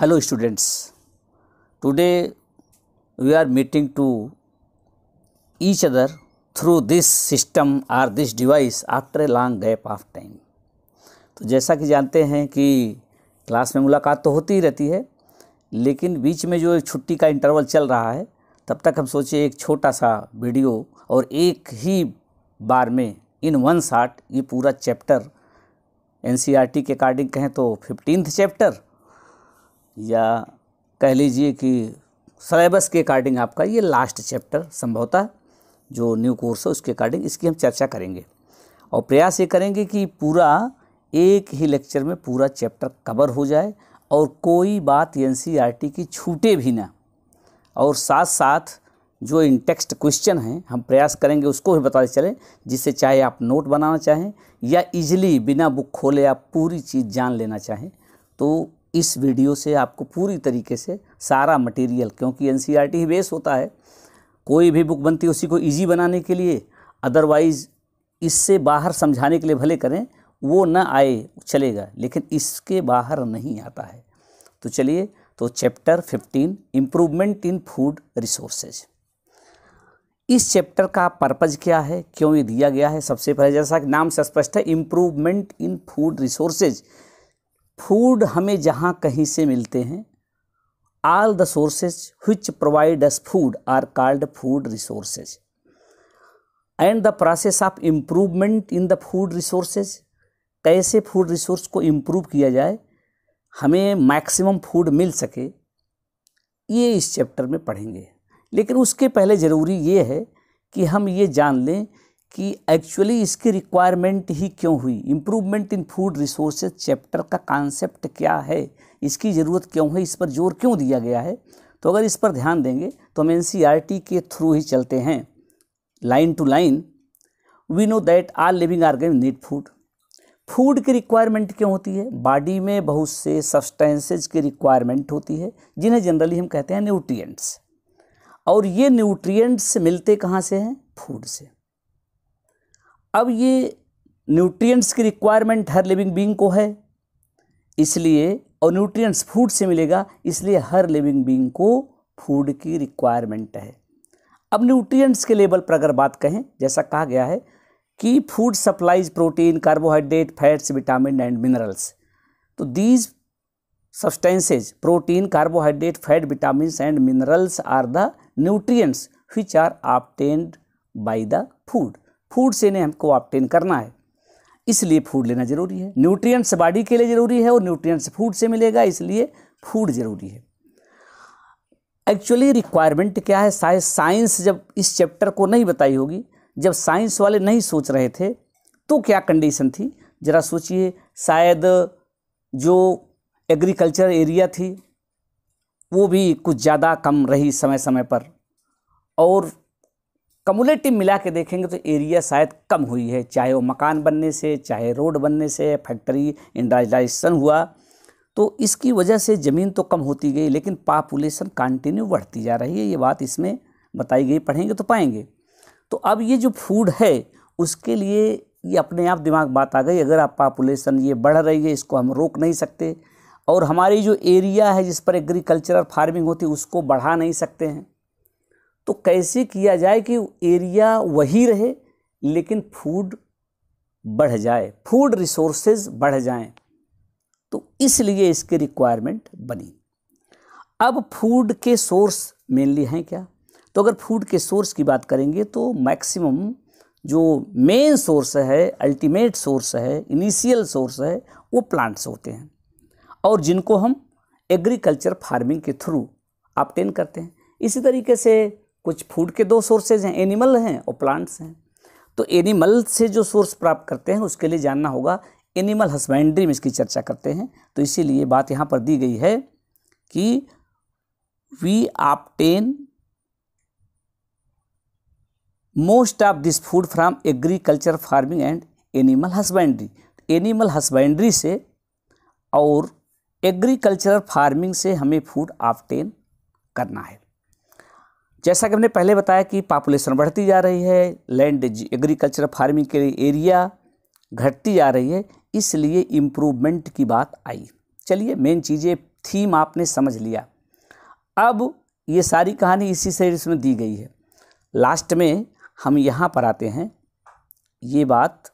hello students today we are meeting to each other through this system or this device after a long gap of time तो जैसा कि जानते हैं कि class में मुलाकात तो होती ही रहती है लेकिन बीच में जो छुट्टी का इंटरवल चल रहा है तब तक हम सोचे एक छोटा सा वीडियो और एक ही बार में इन वन शार्ट ये पूरा चैप्टर एन e के अकॉर्डिंग कहें तो फिफ्टींथ चैप्टर या कह लीजिए कि सलेबस के अकॉर्डिंग आपका ये लास्ट चैप्टर संभवतः जो न्यू कोर्स है उसके अकॉर्डिंग इसकी हम चर्चा करेंगे और प्रयास ये करेंगे कि पूरा एक ही लेक्चर में पूरा चैप्टर कवर हो जाए और कोई बात एन e की छूटे भी ना और साथ साथ जो इन टेक्स्ट क्वेश्चन हैं हम प्रयास करेंगे उसको भी बताते चलें जिससे चाहे आप नोट बनाना चाहें या इजली बिना बुक खोले आप पूरी चीज़ जान लेना चाहें तो इस वीडियो से आपको पूरी तरीके से सारा मटेरियल क्योंकि एन सी आर ही बेस होता है कोई भी बुक बनती है उसी को ईजी बनाने के लिए अदरवाइज़ इससे बाहर समझाने के लिए भले करें वो ना आए चलेगा लेकिन इसके बाहर नहीं आता है तो चलिए तो chapter 15 improvement in food resources इस चैप्टर का पर्पज़ क्या है क्यों ये दिया गया है सबसे पहले जैसा कि नाम से स्पष्ट है improvement in food resources food हमें जहाँ कहीं से मिलते हैं all the sources which provide us food are called food resources and the process of improvement in the food resources कैसे फूड रिसोर्स को इम्प्रूव किया जाए हमें मैक्सिमम फूड मिल सके ये इस चैप्टर में पढ़ेंगे लेकिन उसके पहले ज़रूरी ये है कि हम ये जान लें कि एक्चुअली इसकी रिक्वायरमेंट ही क्यों हुई improvement in food resources chapter का कॉन्सेप्ट क्या है इसकी ज़रूरत क्यों है इस पर जोर क्यों दिया गया है तो अगर इस पर ध्यान देंगे तो हम एन e के थ्रू ही चलते हैं line to line we know that are living game need food food की रिक्वायरमेंट क्यों होती है बॉडी में बहुत से सब्सटेंसेज की रिक्वायरमेंट होती है जिन्हें जनरली हम कहते हैं न्यूट्रिएंट्स और ये न्यूट्रिएंट्स मिलते कहाँ से हैं फूड से अब ये न्यूट्रिएंट्स की रिक्वायरमेंट हर लिविंग बींग को है इसलिए और न्यूट्रिएंट्स फूड से मिलेगा इसलिए हर लिविंग बींग को फूड की रिक्वायरमेंट है अब न्यूट्रिएंट्स के लेवल पर अगर बात कहें जैसा कहा गया है कि food supplies protein carbohydrate fats vitamin and minerals तो these substances protein carbohydrate fat vitamin and minerals are the nutrients which are obtained by the food food से इन्हें हमको ऑप्टेन करना है इसलिए फूड लेना ज़रूरी है न्यूट्रिएंट्स बॉडी के लिए ज़रूरी है और न्यूट्रिएंट्स फूड से मिलेगा इसलिए फूड ज़रूरी है एक्चुअली रिक्वायरमेंट क्या है शायद साइंस जब इस चैप्टर को नहीं बताई होगी जब साइंस वाले नहीं सोच रहे थे तो क्या कंडीशन थी ज़रा सोचिए शायद जो एग्रीकल्चर एरिया थी वो भी कुछ ज़्यादा कम रही समय समय पर और कमुलेटिव मिला के देखेंगे तो एरिया शायद कम हुई है चाहे वो मकान बनने से चाहे रोड बनने से फैक्ट्री इंडस्ट्राइजेशन हुआ तो इसकी वजह से ज़मीन तो कम होती गई लेकिन पापुलेशन कंटिन्यू बढ़ती जा रही है ये बात इसमें बताई गई पढ़ेंगे तो पाएंगे तो अब ये जो फूड है उसके लिए ये अपने आप दिमाग बात आ गई अगर आप पापुलेशन ये बढ़ रही है इसको हम रोक नहीं सकते और हमारी जो एरिया है जिस पर एग्रीकल्चर फार्मिंग होती है उसको बढ़ा नहीं सकते हैं तो कैसे किया जाए कि एरिया वही रहे लेकिन फूड बढ़ जाए फूड रिसोर्सेज बढ़ जाएं तो इसलिए इसकी रिक्वायरमेंट बनी अब फूड के सोर्स मेनली हैं क्या तो अगर फूड के सोर्स की बात करेंगे तो मैक्सिमम जो मेन सोर्स है अल्टीमेट सोर्स है इनिशियल सोर्स है वो प्लांट्स होते हैं और जिनको हम एग्रीकल्चर फार्मिंग के थ्रू ऑप्टेन करते हैं इसी तरीके से कुछ फूड के दो सोर्सेज हैं एनिमल हैं और प्लांट्स हैं तो एनिमल से जो सोर्स प्राप्त करते हैं उसके लिए जानना होगा एनिमल हस्बेंड्री में इसकी चर्चा करते हैं तो इसीलिए बात यहाँ पर दी गई है कि we obtain most of this food from agriculture farming and animal husbandry animal husbandry से और एग्रीकल्चर फार्मिंग से हमें फूड ऑप्टेन करना है जैसा कि हमने पहले बताया कि पॉपुलेशन बढ़ती जा रही है लैंड एग्रीकल्चर फार्मिंग के एरिया घटती जा रही है इसलिए इम्प्रूवमेंट की बात आई चलिए मेन चीज़ें थीम आपने समझ लिया अब ये सारी कहानी इसी से इसमें दी गई है लास्ट में हम यहाँ पर आते हैं ये बात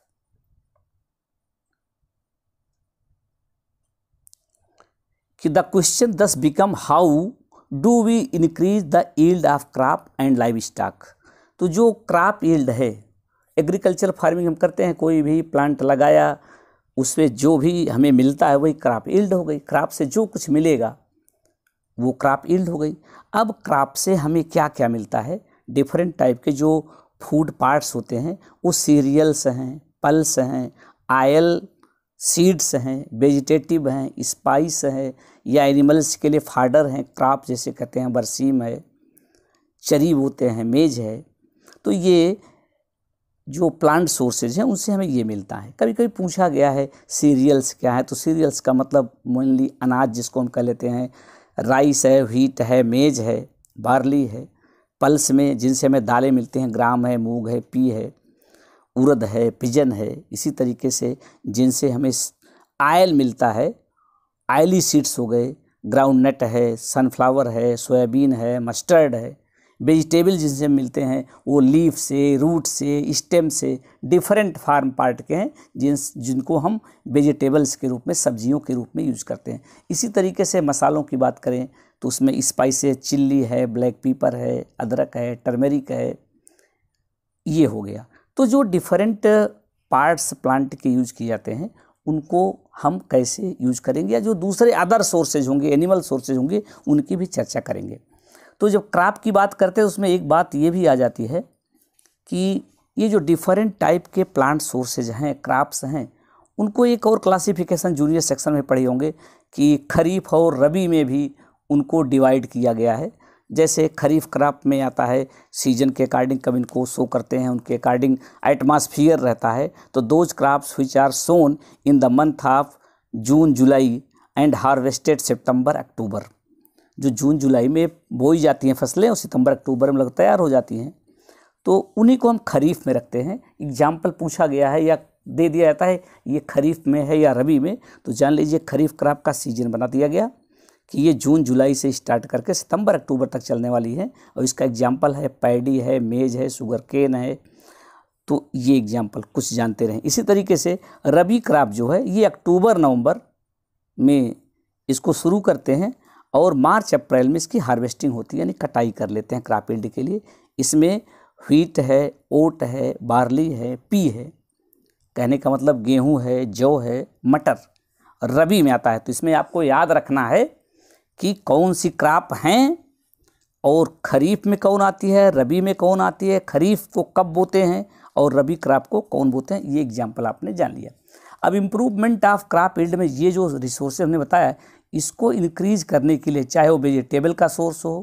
कि the question thus become how do we increase the yield of crop and livestock तो जो क्रॉप ईल्ड है एग्रीकल्चर फार्मिंग हम करते हैं कोई भी प्लांट लगाया उसमें जो भी हमें मिलता है वही क्रॉप ईल्ड हो गई क्राप से जो कुछ मिलेगा वो क्रॉप ईल्ड हो गई अब क्रॉप से हमें क्या क्या मिलता है डिफरेंट टाइप के जो फूड पार्ट्स होते हैं वो सीरियल्स हैं पल्स हैं आयल सीड्स हैं वेजिटेटिव हैं स्पाइस हैं या एनिमल्स के लिए फाडर हैं क्राप जैसे कहते हैं बरसीम है चरी बोते हैं मेज है तो ये जो प्लांट सोर्सेज हैं उनसे हमें ये मिलता है कभी कभी पूछा गया है सीरियल्स क्या है तो सीरियल्स का मतलब मेनली अनाज जिसको हम कह लेते हैं राइस है व्हीट है मेज है बार्ली है पल्स में जिनसे हमें दालें मिलती हैं ग्राम है मूंग है पी है उरद है पिजन है इसी तरीके से जिनसे हमें आयल मिलता है आयली सीड्स हो गए ग्राउंडनट है सनफ्लावर है सोयाबीन है मस्टर्ड है वेजिटेबल जिनसे मिलते हैं वो लीफ से रूट से स्टेम से डिफरेंट फार्म पार्ट के हैं जिन जिनको हम वेजिटेबल्स के रूप में सब्जियों के रूप में यूज़ करते हैं इसी तरीके से मसालों की बात करें तो उसमें स्पाइसेस चिल्ली है ब्लैक पीपर है अदरक है टर्मेरिक है ये हो गया तो जो डिफरेंट पार्ट्स प्लांट के यूज किए जाते हैं उनको हम कैसे यूज करेंगे या जो दूसरे अदर सोर्सेज होंगे एनिमल सोर्सेज होंगे उनकी भी चर्चा करेंगे तो जब क्राप की बात करते हैं उसमें एक बात ये भी आ जाती है कि ये जो डिफरेंट टाइप के प्लांट सोर्सेज हैं क्रॉप्स हैं उनको एक और क्लासिफिकेशन जूनियर सेक्शन में पढ़े होंगे कि खरीफ और रबी में भी उनको डिवाइड किया गया है जैसे खरीफ क्रॉप में आता है सीजन के अकॉर्डिंग कब इनको शो करते हैं उनके अकॉर्डिंग एटमॉस्फियर रहता है तो those crops which are sown in the month of June July and harvested September October जो जून जुलाई में बोई जाती हैं फसलें और सितंबर अक्टूबर में लग तैयार हो जाती हैं तो उन्हीं को हम खरीफ में रखते हैं एग्जाम्पल पूछा गया है या दे दिया जाता है ये खरीफ में है या रबी में तो जान लीजिए खरीफ क्रॉप का सीजन बना दिया गया कि ये जून जुलाई से स्टार्ट करके सितंबर अक्टूबर तक चलने वाली है और इसका एग्जाम्पल है पैडी है मेज है शुगर केन है तो ये एग्जाम्पल कुछ जानते रहें इसी तरीके से रबी क्राप जो है ये अक्टूबर नवंबर में इसको शुरू करते हैं और मार्च अप्रैल में इसकी हार्वेस्टिंग होती है यानी कटाई कर लेते हैं क्राप ईल्ड के लिए इसमें व्हीट है ओट है बार्ली है पी है कहने का मतलब गेहूं है जौ है मटर रबी में आता है तो इसमें आपको याद रखना है कि कौन सी क्राप हैं और खरीफ में कौन आती है रबी में कौन आती है खरीफ को कब बोते हैं और रबी क्राप को कौन बोते हैं ये एग्जाम्पल आपने जान लिया अब इम्प्रूवमेंट ऑफ क्राप फील्ड में ये जो रिसोर्स हमने बताया इसको इनक्रीज करने के लिए चाहे वो वेजिटेबल का सोर्स हो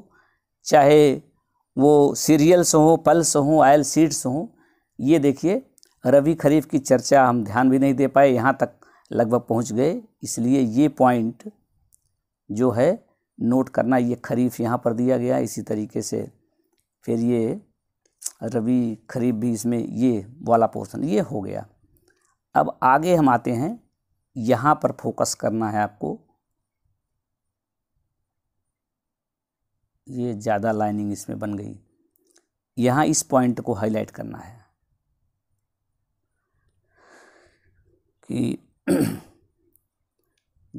चाहे वो सीरियल्स हों पल्स हों आयल सीड्स हों ये देखिए रबी खरीफ की चर्चा हम ध्यान भी नहीं दे पाए यहाँ तक लगभग पहुँच गए इसलिए ये पॉइंट जो है नोट करना ये खरीफ यहाँ पर दिया गया इसी तरीके से फिर ये रवि खरीफ भी इसमें ये वाला पोर्सन ये हो गया अब आगे हम आते हैं यहाँ पर फोकस करना है आपको ये ज़्यादा लाइनिंग इसमें बन गई यहाँ इस पॉइंट को हाईलाइट करना है कि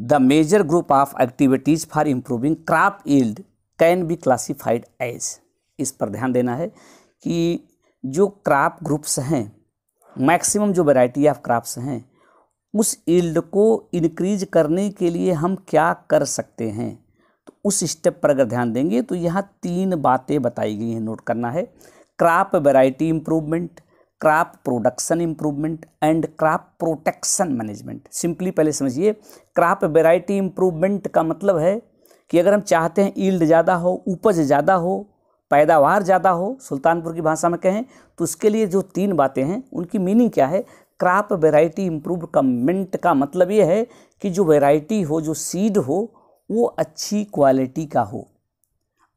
the major group of activities for improving crop yield can be classified as इस पर ध्यान देना है कि जो क्रॉप ग्रुप्स हैं मैक्सिमम जो वैरायटी ऑफ क्रॉप्स हैं उस ईल्ड को इनक्रीज करने के लिए हम क्या कर सकते हैं तो उस स्टेप पर अगर ध्यान देंगे तो यहाँ तीन बातें बताई गई हैं नोट करना है crop variety improvement crop production improvement and crop protection management simply पहले समझिए क्रॉप वेराइटी इम्प्रूवमेंट का मतलब है कि अगर हम चाहते हैं ईल्ड ज़्यादा हो उपज ज़्यादा हो पैदावार ज़्यादा हो सुल्तानपुर की भाषा में कहें तो उसके लिए जो तीन बातें हैं उनकी मीनिंग क्या है क्रॉप वेराइटी इम्प्रूव कमेंट का मतलब ये है कि जो वेराइटी हो जो सीड हो वो अच्छी क्वालिटी का हो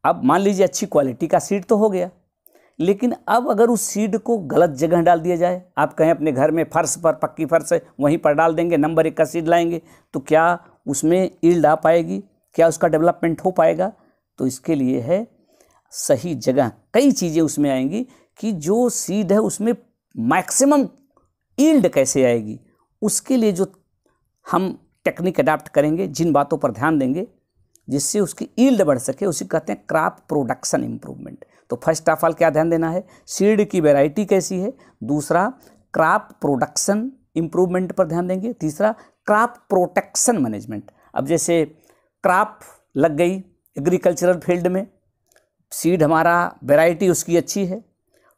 अब मान लीजिए अच्छी क्वालिटी का सीड तो हो गया लेकिन अब अगर उस सीड को गलत जगह डाल दिया जाए आप कहें अपने घर में फर्श पर पक्की फर्श है वहीं पर डाल देंगे नंबर एक का सीड लाएंगे तो क्या उसमें ईल्ड आ पाएगी क्या उसका डेवलपमेंट हो पाएगा तो इसके लिए है सही जगह कई चीज़ें उसमें आएंगी कि जो सीड है उसमें मैक्सिमम ईल्ड कैसे आएगी उसके लिए जो हम टेक्निक अडाप्ट करेंगे जिन बातों पर ध्यान देंगे जिससे उसकी ईल्ड बढ़ सके उसी कहते हैं क्रॉप प्रोडक्शन इम्प्रूवमेंट तो फर्स्ट ऑफ ऑल क्या ध्यान देना है सीड की वेराइटी कैसी है दूसरा क्राप प्रोडक्शन इम्प्रूवमेंट पर ध्यान देंगे तीसरा क्रॉप प्रोटेक्शन मैनेजमेंट अब जैसे क्राप लग गई एग्रीकल्चरल फील्ड में सीड हमारा वेराइटी उसकी अच्छी है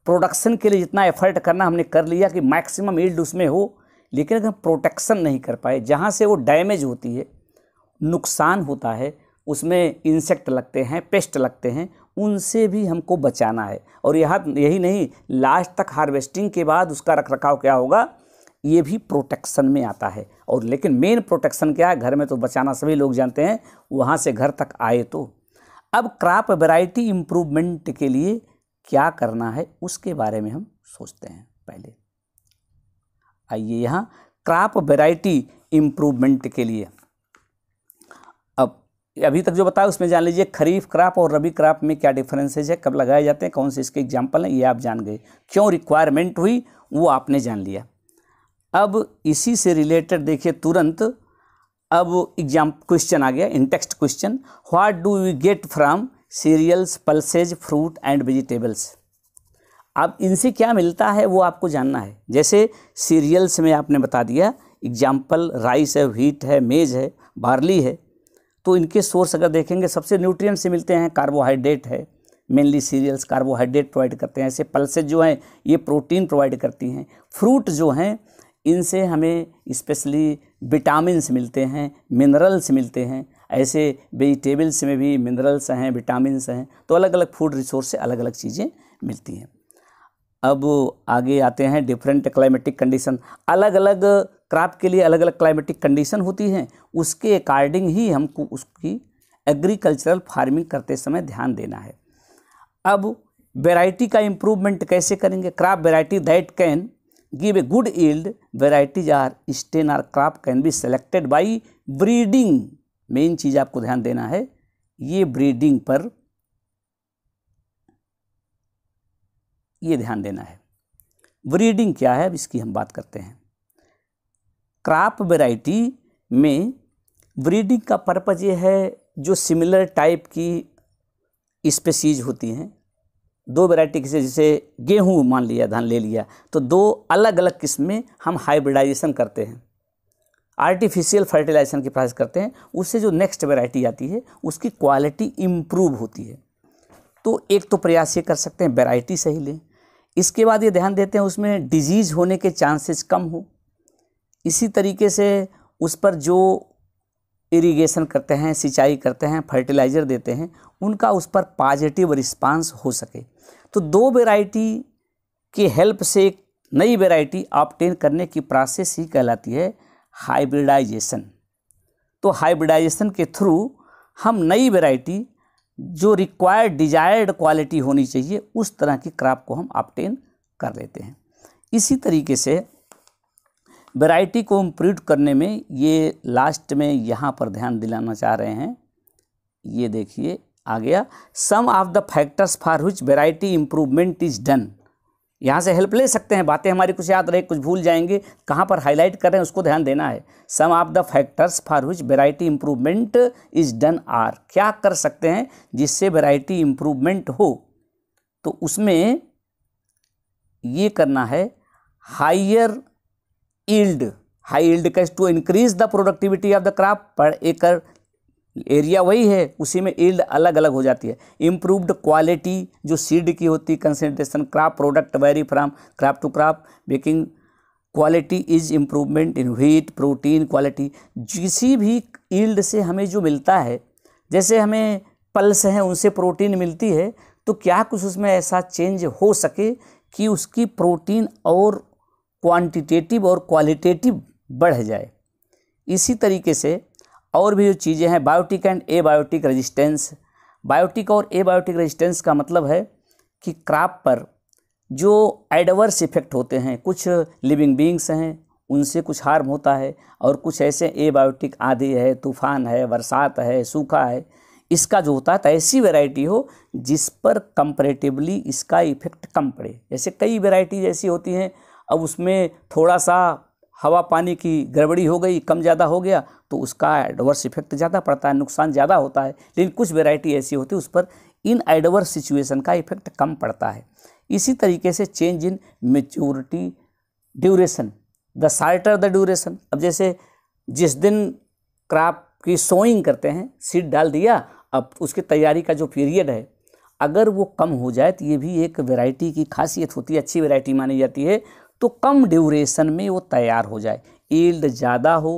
प्रोडक्शन के लिए जितना एफर्ट करना हमने कर लिया कि मैक्सिमम ईल्ड उसमें हो लेकिन अगर प्रोटेक्शन नहीं कर पाए जहाँ से वो डैमेज होती है नुकसान होता है उसमें इंसेक्ट लगते हैं पेस्ट लगते हैं उनसे भी हमको बचाना है और यहाँ यही नहीं लास्ट तक हार्वेस्टिंग के बाद उसका रख रखाव क्या होगा ये भी प्रोटेक्शन में आता है और लेकिन मेन प्रोटेक्शन क्या है घर में तो बचाना सभी लोग जानते हैं वहाँ से घर तक आए तो अब क्रॉप वैरायटी इम्प्रूवमेंट के लिए क्या करना है उसके बारे में हम सोचते हैं पहले आइए यहाँ क्रॉप वैरायटी इम्प्रूवमेंट के लिए अभी तक जो बताया उसमें जान लीजिए खरीफ क्रॉप और रबी क्रॉप में क्या डिफरेंसेज है कब लगाए जाते हैं कौन से इसके एग्जाम्पल हैं ये आप जान गए क्यों रिक्वायरमेंट हुई वो आपने जान लिया अब इसी से रिलेटेड देखिए तुरंत अब एग्जाम क्वेश्चन आ गया in text question what do you get from cereals pulses fruit and vegetables अब इनसे क्या मिलता है वो आपको जानना है जैसे सीरियल्स में आपने बता दिया एग्जाम्पल राइस है व्हीट है मेज है बार्ली है तो इनके सोर्स अगर देखेंगे सबसे न्यूट्रिएंट से मिलते हैं कार्बोहाइड्रेट है मेनली सीरियल्स कार्बोहाइड्रेट प्रोवाइड करते हैं ऐसे पल्सेज जो हैं ये प्रोटीन प्रोवाइड करती हैं फ्रूट जो हैं इनसे हमें स्पेशली विटामस मिलते हैं मिनरल्स मिलते हैं ऐसे वेजिटेबल्स में भी मिनरल्स हैं विटामिन हैं तो अलग अलग फूड रिसोर्स से अलग अलग चीज़ें मिलती हैं अब आगे आते हैं डिफरेंट क्लाइमेटिक कंडीशन अलग अलग क्रॉप के लिए अलग अलग क्लाइमेटिक कंडीशन होती हैं उसके अकॉर्डिंग ही हमको उसकी एग्रीकल्चरल फार्मिंग करते समय ध्यान देना है अब वेराइटी का इम्प्रूवमेंट कैसे करेंगे crop variety that can give a good yield varieties or strain or crop can be selected by breeding main चीज़ आपको ध्यान देना है ये ब्रीडिंग पर ये ध्यान देना है ब्रीडिंग क्या है अब इसकी हम बात करते हैं क्राप वेराइटी में ब्रीडिंग का पर्पज़ ये है जो सिमिलर टाइप की स्पेसीज होती हैं दो वैरायटी किसी जैसे गेहूँ मान लिया धान ले लिया तो दो अलग अलग किस्में हम हाइब्रिडाइजेशन करते हैं आर्टिफिशियल फर्टिलाइजेशन की प्रोसेस करते हैं उससे जो नेक्स्ट वैरायटी आती है उसकी क्वालिटी इम्प्रूव होती है तो एक तो प्रयास ये कर सकते हैं वैरायटी सही लें इसके बाद ये ध्यान देते हैं उसमें डिजीज़ होने के चांसेस कम हो इसी तरीके से उस पर जो इरिगेशन करते हैं सिंचाई करते हैं फर्टिलाइज़र देते हैं उनका उस पर पॉजिटिव रिस्पांस हो सके तो दो वेराइटी के हेल्प से एक नई वेराइटी ऑप्टेन करने की प्रोसेस ही कहलाती है हाइब्रिडाइजेशन तो हाइब्रिडाइजेशन के थ्रू हम नई वेराइटी जो रिक्वायर्ड डिजायर्ड क्वालिटी होनी चाहिए उस तरह की क्रॉप को हम ऑप्टेन कर लेते हैं इसी तरीके से वैरायटी को इम्प्रूव करने में ये लास्ट में यहाँ पर ध्यान दिलाना चाह रहे हैं ये देखिए आ गया some of the factors for which variety improvement is done यहाँ से हेल्प ले सकते हैं बातें हमारी कुछ याद रहे कुछ भूल जाएंगे कहाँ पर हाईलाइट कर रहे हैं उसको ध्यान देना है some of the factors for which variety improvement is done are क्या कर सकते हैं जिससे वेराइटी इम्प्रूवमेंट हो तो उसमें ये करना है हाइयर ईल्ड हाई ईल्ड का to increase the productivity of the crop पर एकर एरिया वही है उसी में ईल्ड अलग अलग हो जाती है इम्प्रूव्ड क्वालिटी जो सीड की होती है concentration crop product vary from crop to crop baking quality is improvement in wheat protein quality किसी भी ईल्ड से हमें जो मिलता है जैसे हमें पल्स हैं उनसे प्रोटीन मिलती है तो क्या कुछ उसमें ऐसा चेंज हो सके कि उसकी प्रोटीन और क्वांटिटेटिव और क्वालिटेटिव बढ़ जाए इसी तरीके से और भी जो चीज़ें हैं biotic and abiotic resistance biotic और ए बायोटिक रेजिस्टेंस का मतलब है कि क्राप पर जो एडवर्स इफेक्ट होते हैं कुछ लिविंग बींग्स हैं उनसे कुछ हार्म होता है और कुछ ऐसे ए बायोटिक आंधी है तूफान है बरसात है सूखा है इसका जो होता है तो ऐसी वेराइटी हो जिस पर कंपरेटिवली इसका इफेक्ट कम पड़े जैसे कई वेराइटीज ऐसी होती हैं अब उसमें थोड़ा सा हवा पानी की गड़बड़ी हो गई कम ज़्यादा हो गया तो उसका एडवर्स इफेक्ट ज़्यादा पड़ता है नुकसान ज़्यादा होता है लेकिन कुछ वेराइटी ऐसी होती है उस पर इन एडवर्स सिचुएसन का इफेक्ट कम पड़ता है इसी तरीके से change in maturity duration the shorter the duration अब जैसे जिस दिन क्राप की सोइंग करते हैं सीड डाल दिया अब उसकी तैयारी का जो पीरियड है अगर वो कम हो जाए तो ये भी एक वैरायटी की खासियत होती है अच्छी वैरायटी मानी जाती है तो कम ड्यूरेशन में वो तैयार हो जाए ईल्ड ज़्यादा हो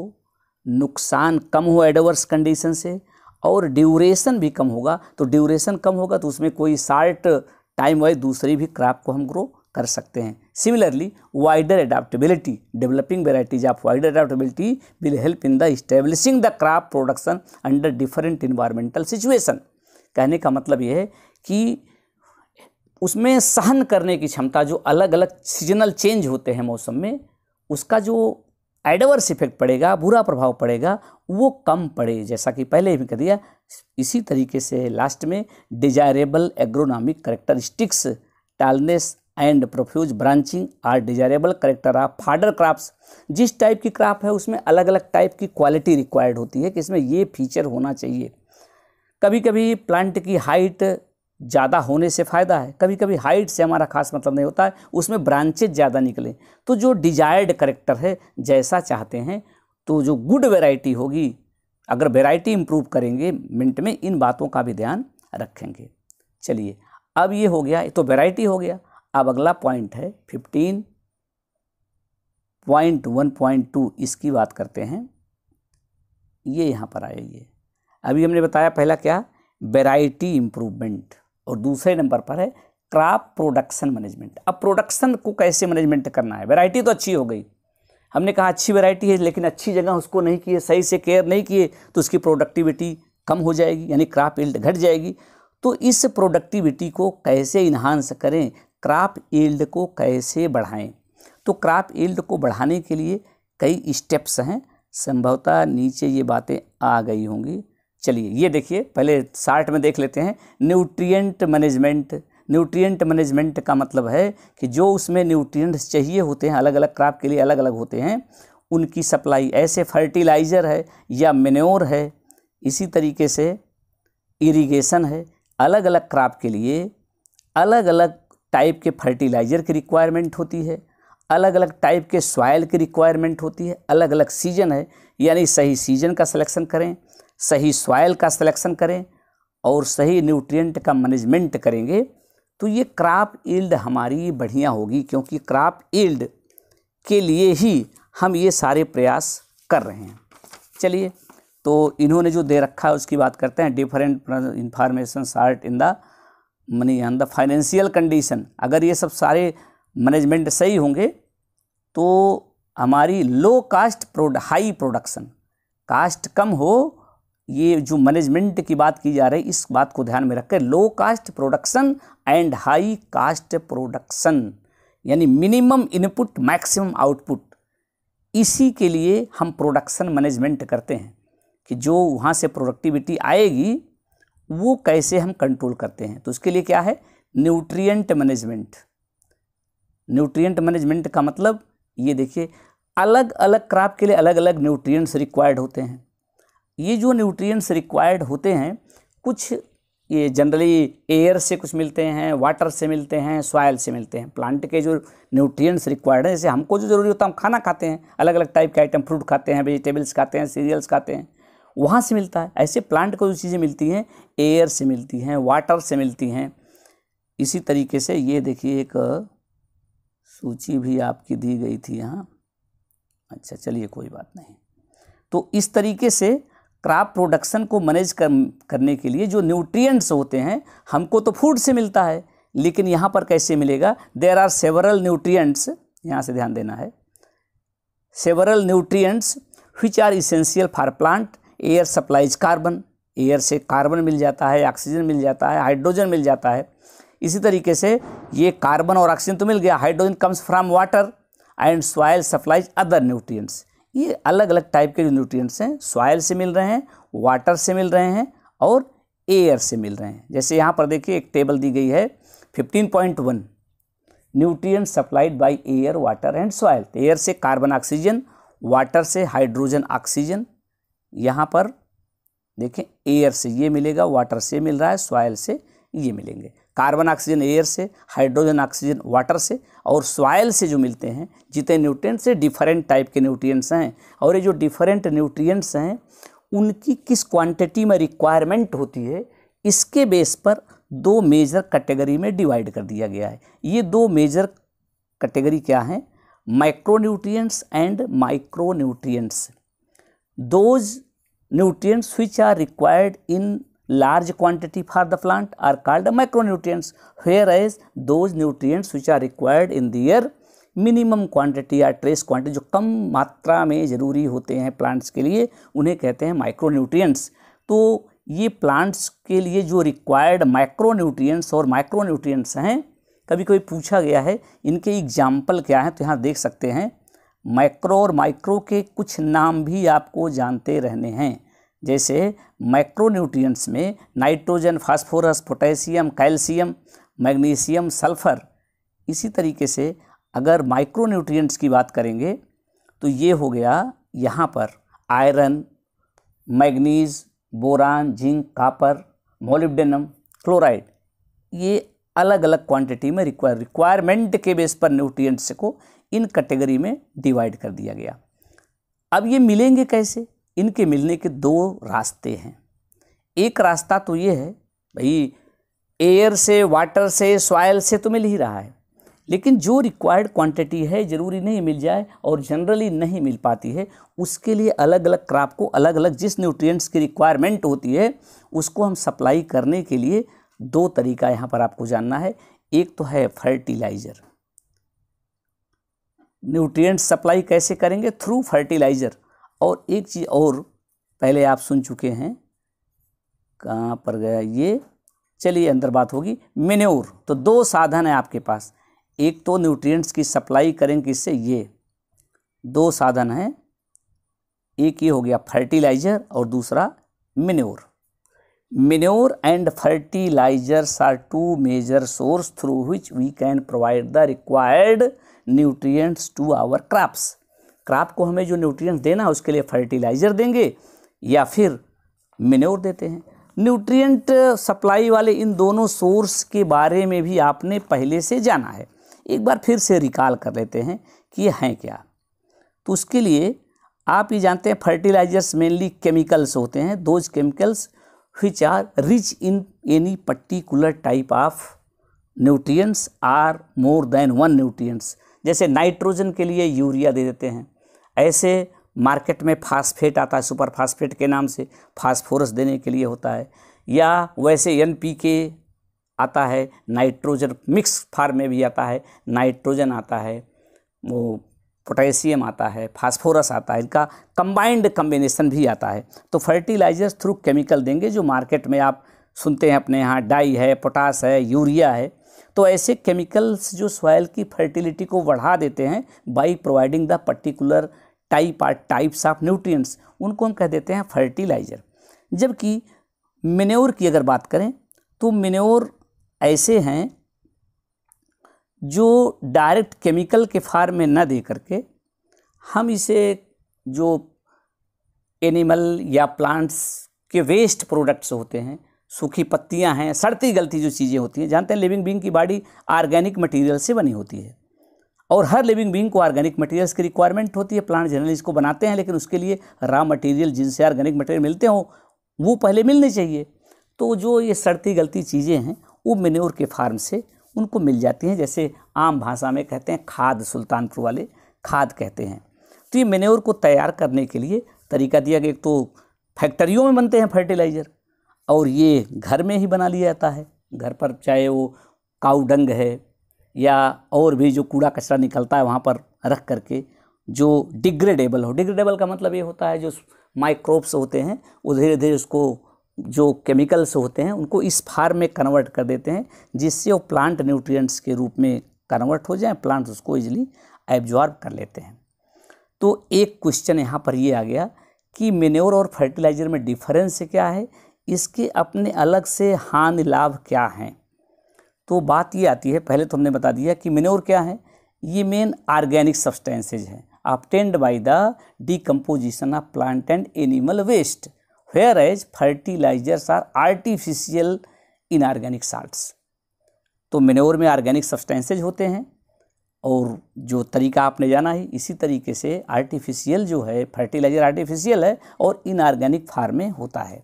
नुकसान कम हो एडवर्स कंडीशन से और ड्यूरेशन भी कम होगा तो ड्यूरेशन कम होगा तो उसमें कोई शार्ट टाइम वाइज दूसरी भी क्रॉप को हम ग्रो कर सकते हैं similarly wider adaptability developing varieties of wider adaptability will help in the establishing the crop production under different environmental situation कहने का मतलब यह है कि उसमें सहन करने की क्षमता जो अलग अलग सीजनल चेंज होते हैं मौसम में उसका जो एडवर्स इफेक्ट पड़ेगा बुरा प्रभाव पड़ेगा वो कम पड़े जैसा कि पहले भी कर दिया इसी तरीके से लास्ट में desirable agronomic characteristics tallness and profuse branching are desirable character of fodder crops जिस टाइप की क्राप है उसमें अलग अलग टाइप की क्वालिटी रिक्वायर्ड होती है कि इसमें ये फीचर होना चाहिए कभी कभी प्लांट की हाइट ज़्यादा होने से फ़ायदा है कभी कभी हाइट से हमारा खास मतलब नहीं होता है उसमें ब्रांचेज ज़्यादा निकले तो जो डिजायर्ड करेक्टर है जैसा चाहते हैं तो जो गुड वेराइटी होगी अगर वेराइटी इम्प्रूव करेंगे मिनट में इन बातों का भी ध्यान रखेंगे चलिए अब ये हो गया तो वेराइटी हो गया अब अगला पॉइंट है fifteen point one point two इसकी बात करते हैं ये यहाँ पर आया ये अभी हमने बताया पहला क्या वेराइटी इम्प्रूवमेंट और दूसरे नंबर पर है क्रॉप प्रोडक्शन मैनेजमेंट अब प्रोडक्शन को कैसे मैनेजमेंट करना है वैरायटी तो अच्छी हो गई हमने कहा अच्छी वैरायटी है लेकिन अच्छी जगह उसको नहीं किए सही से केयर नहीं किए तो उसकी प्रोडक्टिविटी कम हो जाएगी यानी क्रॉप ईल्ड घट जाएगी तो इस प्रोडक्टिविटी को कैसे इन्हांस करें क्रॉप ईल्ड को कैसे बढ़ाएँ तो क्रॉप ईल्ड को बढ़ाने के लिए कई स्टेप्स हैं संभवतः नीचे ये बातें आ गई होंगी चलिए ये देखिए पहले शार्ट में देख लेते हैं न्यूट्रिएंट मैनेजमेंट न्यूट्रिएंट मैनेजमेंट का मतलब है कि जो उसमें न्यूट्रिएंट्स चाहिए होते हैं अलग अलग क्राप के लिए अलग अलग होते हैं उनकी सप्लाई ऐसे फर्टिलाइज़र है या मेन्योर है इसी तरीके से इरिगेशन है अलग अलग क्राप के लिए अलग अलग टाइप के फर्टिलाइज़र की रिक्वायरमेंट होती है अलग अलग टाइप के सॉयल की रिक्वायरमेंट होती है अलग अलग सीजन है यानी सही सीजन का सिलेक्शन करें सही सॉयल का सिलेक्शन करें और सही न्यूट्रिएंट का मैनेजमेंट करेंगे तो ये क्रॉप ईल्ड हमारी बढ़िया होगी क्योंकि क्रॉप ईल्ड के लिए ही हम ये सारे प्रयास कर रहे हैं चलिए तो इन्होंने जो दे रखा है उसकी बात करते हैं different information sort in the money on the financial condition अगर ये सब सारे मैनेजमेंट सही होंगे तो हमारी लो कास्ट प्रोड हाई प्रोडक्शन कास्ट कम हो ये जो मैनेजमेंट की बात की जा रही है इस बात को ध्यान में रखकर low cost production and high cost production यानी मिनिमम इनपुट मैक्सिमम आउटपुट इसी के लिए हम प्रोडक्शन मैनेजमेंट करते हैं कि जो वहाँ से प्रोडक्टिविटी आएगी वो कैसे हम कंट्रोल करते हैं तो उसके लिए क्या है न्यूट्रियट मैनेजमेंट न्यूट्रियट मैनेजमेंट का मतलब ये देखिए अलग अलग क्राप के लिए अलग अलग न्यूट्रिएंट्स रिक्वायर्ड होते हैं ये जो न्यूट्रिएंट्स रिक्वायर्ड होते हैं कुछ ये जनरली एयर से कुछ मिलते हैं वाटर से मिलते हैं सॉयल से मिलते हैं प्लांट के जो न्यूट्रिएंट्स रिक्वायर्ड हैं जैसे हमको जो जरूरी होता है हम खाना खाते हैं अलग अलग टाइप के आइटम फ्रूट खाते हैं वेजिटेबल्स खाते हैं सीरियल्स खाते हैं वहाँ से मिलता है ऐसे प्लांट को जो चीज़ें मिलती हैं एयर से मिलती हैं वाटर से मिलती हैं इसी तरीके से ये देखिए एक सूची भी आपकी दी गई थी यहाँ अच्छा चलिए कोई बात नहीं तो इस तरीके से क्रॉप प्रोडक्शन को मैनेज कर, करने के लिए जो न्यूट्रिएंट्स होते हैं हमको तो फूड से मिलता है लेकिन यहाँ पर कैसे मिलेगा देर आर सेवरल न्यूट्रियट्स यहाँ से ध्यान देना है several nutrients which are essential for plant air supplies carbon air से कार्बन मिल जाता है ऑक्सीजन मिल जाता है हाइड्रोजन मिल जाता है इसी तरीके से ये कार्बन और ऑक्सीजन तो मिल गया hydrogen comes from water and soil supplies other nutrients ये अलग अलग टाइप के जो न्यूट्रिएंट्स हैं सॉयल से मिल रहे हैं वाटर से मिल रहे हैं और एयर से मिल रहे हैं जैसे यहाँ पर देखिए एक टेबल दी गई है 15.1 nutrient supplied by air water and soil air से कार्बन ऑक्सीजन वाटर से हाइड्रोजन ऑक्सीजन यहाँ पर देखें एयर से ये मिलेगा वाटर से मिल रहा है सॉयल से ये मिलेंगे कार्बन ऑक्सीजन एयर से हाइड्रोजन ऑक्सीजन वाटर से और सॉयल से जो मिलते हैं जितने न्यूट्रिएंट्स से डिफरेंट टाइप के न्यूट्रिएंट्स हैं और ये जो डिफरेंट न्यूट्रिएंट्स हैं उनकी किस क्वांटिटी में रिक्वायरमेंट होती है इसके बेस पर दो मेजर कैटेगरी में डिवाइड कर दिया गया है ये दो मेजर कैटेगरी क्या हैं micronutrients and micronutrients those nutrients which are required in large for the plant are called micro called macronutrients as those nutrients which are required in their minimum quantity या trace quantity जो कम मात्रा में ज़रूरी होते हैं प्लांट्स के लिए उन्हें कहते हैं माइक्रो न्यूट्रिएंट्स तो ये प्लांट्स के लिए जो रिक्वायर्ड माइक्रो न्यूट्रिएंट्स और माइक्रो न्यूट्रिएंट्स हैं कभी कभी पूछा गया है इनके एग्जाम्पल क्या हैं तो यहाँ देख सकते हैं माइक्रो और माइक्रो के कुछ नाम भी आपको जानते रहने हैं जैसे माइक्रोन्यूट्रिएंट्स में nitrogen phosphorus potassium calcium magnesium sulphur इसी तरीके से अगर माइक्रोन्यूट्रिएंट्स की बात करेंगे तो ये हो गया यहाँ पर iron manganese boron zinc copper molybdenum chloride ये अलग अलग क्वांटिटी में रिक्वायर रिक्वायरमेंट के बेस पर न्यूट्रिएंट्स को इन कैटेगरी में डिवाइड कर दिया गया अब ये मिलेंगे कैसे इनके मिलने के दो रास्ते हैं एक रास्ता तो ये है भाई एयर से वाटर से सॉयल से तो मिल ही रहा है लेकिन जो रिक्वायर्ड क्वांटिटी है ज़रूरी नहीं मिल जाए और जनरली नहीं मिल पाती है उसके लिए अलग अलग क्राप को अलग अलग जिस न्यूट्रिएंट्स की रिक्वायरमेंट होती है उसको हम सप्लाई करने के लिए दो तरीका यहाँ पर आपको जानना है एक तो है फर्टिलाइज़र न्यूट्रिएंट्स सप्लाई कैसे करेंगे थ्रू फर्टिलाइज़र और एक चीज़ और पहले आप सुन चुके हैं कहाँ पर गया ये चलिए अंदर बात होगी मेन्योर तो दो साधन है आपके पास एक तो न्यूट्रिएंट्स की सप्लाई करें किससे ये दो साधन हैं एक ये हो गया फर्टिलाइज़र और दूसरा manure manure and fertilisers are two major source through which we can provide the required nutrients to our crops crop को हमें जो न्यूट्रिएंट्स देना है उसके लिए फर्टिलाइज़र देंगे या फिर मेन्योर देते हैं न्यूट्रिएंट सप्लाई वाले इन दोनों सोर्स के बारे में भी आपने पहले से जाना है एक बार फिर से रिकॉल कर लेते हैं कि ये हैं क्या तो उसके लिए आप ये जानते हैं फर्टिलाइजर्स मेनली केमिकल्स होते हैं those chemicals which are rich in any particular type of nutrients or more than one nutrients जैसे नाइट्रोजन के लिए यूरिया दे देते हैं ऐसे मार्केट में फास्फेट आता है सुपर फास्फेट के नाम से फास्फोरस देने के लिए होता है या वैसे एन पी के आता है नाइट्रोजन मिक्स फार्म में भी आता है नाइट्रोजन आता है वो पोटेशियम आता है फास्फोरस आता है इनका कंबाइंड कम्बिनेशन भी आता है तो फर्टिलाइजर्स थ्रू केमिकल देंगे जो मार्केट में आप सुनते हैं अपने यहाँ डाई है पोटास है यूरिया है तो ऐसे केमिकल्स जो सॉयल की फर्टिलिटी को बढ़ा देते हैं by providing the particular type or types of nutrients उनको हम कह देते हैं फर्टिलाइज़र जबकि मेन्योर की अगर बात करें तो मेन्योर ऐसे हैं जो डायरेक्ट केमिकल के फार्म में ना दे करके हम इसे जो एनिमल या प्लांट्स के वेस्ट प्रोडक्ट्स होते हैं सूखी पत्तियां हैं सड़ती गलती जो चीज़ें होती हैं जानते हैं लिविंग बींग की बॉडी ऑर्गेनिक मटेरियल से बनी होती है और हर लिविंग बींग को ऑर्गेनिक मटेरियल्स की रिक्वायरमेंट होती है प्लांट जनरली इसको बनाते हैं लेकिन उसके लिए रॉ मटेरियल जिनसे ऑर्गेनिक मटेरियल मिलते हो वो पहले मिलने चाहिए तो जो ये सड़ती गलती चीज़ें हैं वो मेन्योर के फार्म से उनको मिल जाती हैं जैसे आम भाषा में कहते हैं खाद सुल्तानपुर वाले खाद कहते हैं तो ये मेन्योर को तैयार करने के लिए तरीका दिया गया एक तो फैक्ट्रियों में बनते हैं फर्टिलाइज़र और ये घर में ही बना लिया जाता है घर पर चाहे वो काउडंग है या और भी जो कूड़ा कचरा निकलता है वहाँ पर रख करके जो डिग्रेडेबल हो डिग्रेडेबल का मतलब ये होता है जो माइक्रोब्स होते हैं वो धीरे धीरे उसको जो केमिकल्स होते हैं उनको इस फार्म में कन्वर्ट कर देते हैं जिससे वो प्लांट न्यूट्रिएंट्स के रूप में कन्वर्ट हो जाए प्लांट उसको इजली एब्जॉर्ब कर लेते हैं तो एक क्वेश्चन यहाँ पर ये आ गया कि मेन्योर और फर्टिलाइज़र में डिफरेंस क्या है इसके अपने अलग से हानि लाभ क्या हैं तो बात ये आती है पहले तो हमने बता दिया कि मेनोर क्या है ये मेन ऑर्गेनिक सब्सटेंसेज हैं the by of plant and animal waste where waste fertilisers are artificial in inorganic salt तो मेन्योर में ऑर्गेनिक सब्सटेंसेज होते हैं और जो तरीका आपने जाना है इसी तरीके से आर्टिफिशियल जो है फर्टिलाइज़र आर्टिफिशियल है और इनऑर्गेनिक फार्म में होता है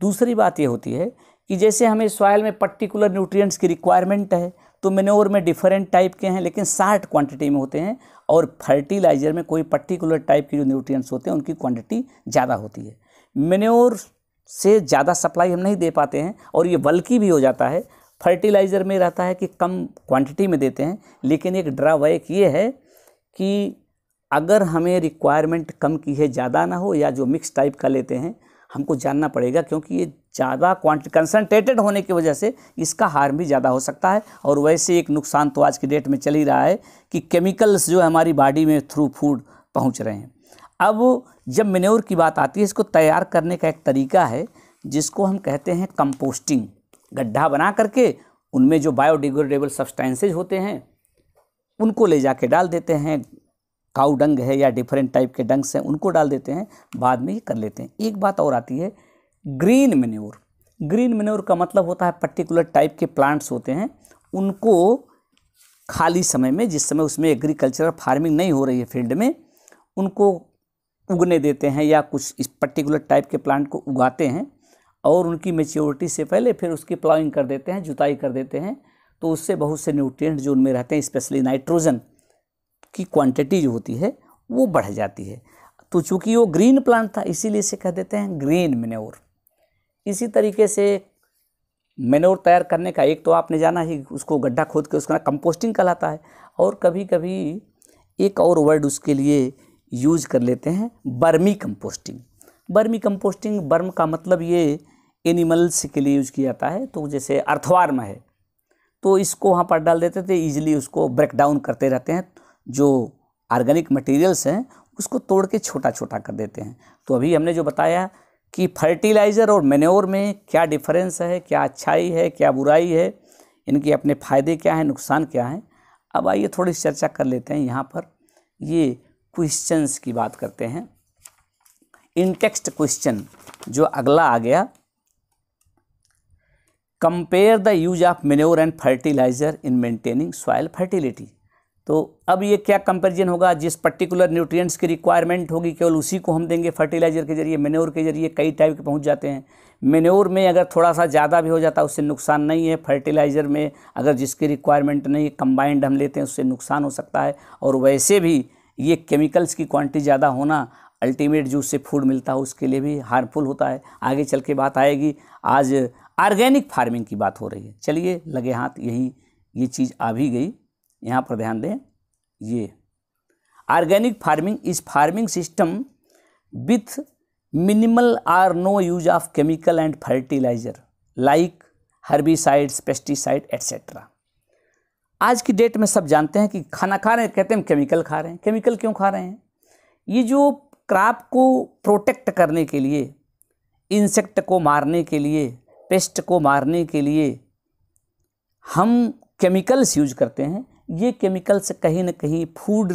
दूसरी बात ये होती है कि जैसे हमें सॉयल में पर्टिकुलर न्यूट्रिएंट्स की रिक्वायरमेंट है तो मेनोर में डिफरेंट टाइप के हैं लेकिन साठ क्वांटिटी में होते हैं और फर्टिलाइज़र में कोई पर्टिकुलर टाइप के जो न्यूट्रिएंट्स होते हैं उनकी क्वांटिटी ज़्यादा होती है मेनोर से ज़्यादा सप्लाई हम नहीं दे पाते हैं और ये बल्कि भी हो जाता है फर्टिलाइज़र में रहता है कि कम क्वांटिटी में देते हैं लेकिन एक वैक ये है कि अगर हमें रिक्वायरमेंट कम की है ज़्यादा ना हो या जो मिक्स टाइप का लेते हैं हमको जानना पड़ेगा क्योंकि ये ज़्यादा क्वांटिटी कंसनट्रेटेड होने की वजह से इसका हार्म भी ज़्यादा हो सकता है और वैसे एक नुकसान तो आज की डेट में चल ही रहा है कि केमिकल्स जो हमारी बॉडी में थ्रू फूड पहुँच रहे हैं अब जब मेन्योर की बात आती है इसको तैयार करने का एक तरीका है जिसको हम कहते हैं कंपोस्टिंग गड्ढा बना करके उनमें जो बायोडिग्रेडेबल सब्सटेंसेज होते हैं उनको ले जाके डाल देते हैं काउ डंग है या डिफरेंट टाइप के डंग्स हैं उनको डाल देते हैं बाद में ये कर लेते हैं एक बात और आती है ग्रीन मेन्योर ग्रीन मेन्योर का मतलब होता है पर्टिकुलर टाइप के प्लांट्स होते हैं उनको खाली समय में जिस समय उसमें एग्रीकल्चरल फार्मिंग नहीं हो रही है फील्ड में उनको उगने देते हैं या कुछ इस पर्टिकुलर टाइप के प्लांट को उगाते हैं और उनकी मेच्योरिटी से पहले फिर उसकी प्लाइंग कर देते हैं जुताई कर देते हैं तो उससे बहुत से न्यूट्रिएंट जो उनमें रहते हैं स्पेशली नाइट्रोजन की क्वांटिटी जो होती है वो बढ़ जाती है तो चूँकि वो ग्रीन प्लांट था इसीलिए इसे कह देते हैं ग्रीन मेनोर इसी तरीके से मेनोर तैयार करने का एक तो आपने जाना ही उसको गड्ढा खोद के उसका कंपोस्टिंग कहलाता है और कभी कभी एक और वर्ड उसके लिए यूज कर लेते हैं बर्मी कंपोस्टिंग बर्मी कंपोस्टिंग बर्म का मतलब ये एनिमल्स के लिए यूज किया जाता है तो जैसे अर्थवार्म है तो इसको वहाँ पर डाल देते थे ईजिली उसको ब्रेक डाउन करते रहते हैं जो ऑर्गेनिक मटेरियल्स हैं उसको तोड़ के छोटा छोटा कर देते हैं तो अभी हमने जो बताया कि फर्टिलाइज़र और मेनोर में क्या डिफरेंस है क्या अच्छाई है क्या बुराई है इनके अपने फ़ायदे क्या हैं नुकसान क्या हैं अब आइए थोड़ी चर्चा कर लेते हैं यहाँ पर ये क्वेश्चंस की बात करते हैं इनटेक्स्ट क्वेश्चन जो अगला आ गया compare the use of manure and fertiliser in maintaining soil fertility तो अब ये क्या कंपेरिजन होगा जिस पर्टिकुलर न्यूट्रिएंट्स की रिक्वायरमेंट होगी केवल उसी को हम देंगे फर्टिलाइज़र के जरिए मेन्योर के जरिए कई टाइप के पहुंच जाते हैं मेन्योर में अगर थोड़ा सा ज़्यादा भी हो जाता है उससे नुकसान नहीं है फर्टिलाइज़र में अगर जिसकी रिक्वायरमेंट नहीं कंबाइंड हम लेते हैं उससे नुकसान हो सकता है और वैसे भी ये केमिकल्स की क्वान्टिटी ज़्यादा होना अल्टीमेट जो उससे फूड मिलता है उसके लिए भी हार्मफुल होता है आगे चल के बात आएगी आज ऑर्गेनिक फार्मिंग की बात हो रही है चलिए लगे हाथ यही ये चीज़ आ भी गई यहाँ पर ध्यान दें ये organic farming is farming system with minimal or no use of chemical and fertiliser like herbicides pesticide etcetera आज की डेट में सब जानते हैं कि खाना खा रहे हैं कहते हैं केमिकल खा रहे हैं केमिकल क्यों खा रहे हैं ये जो क्राप को प्रोटेक्ट करने के लिए इंसेक्ट को मारने के लिए पेस्ट को मारने के लिए हम केमिकल्स यूज करते हैं ये केमिकल्स कहीं ना कहीं फूड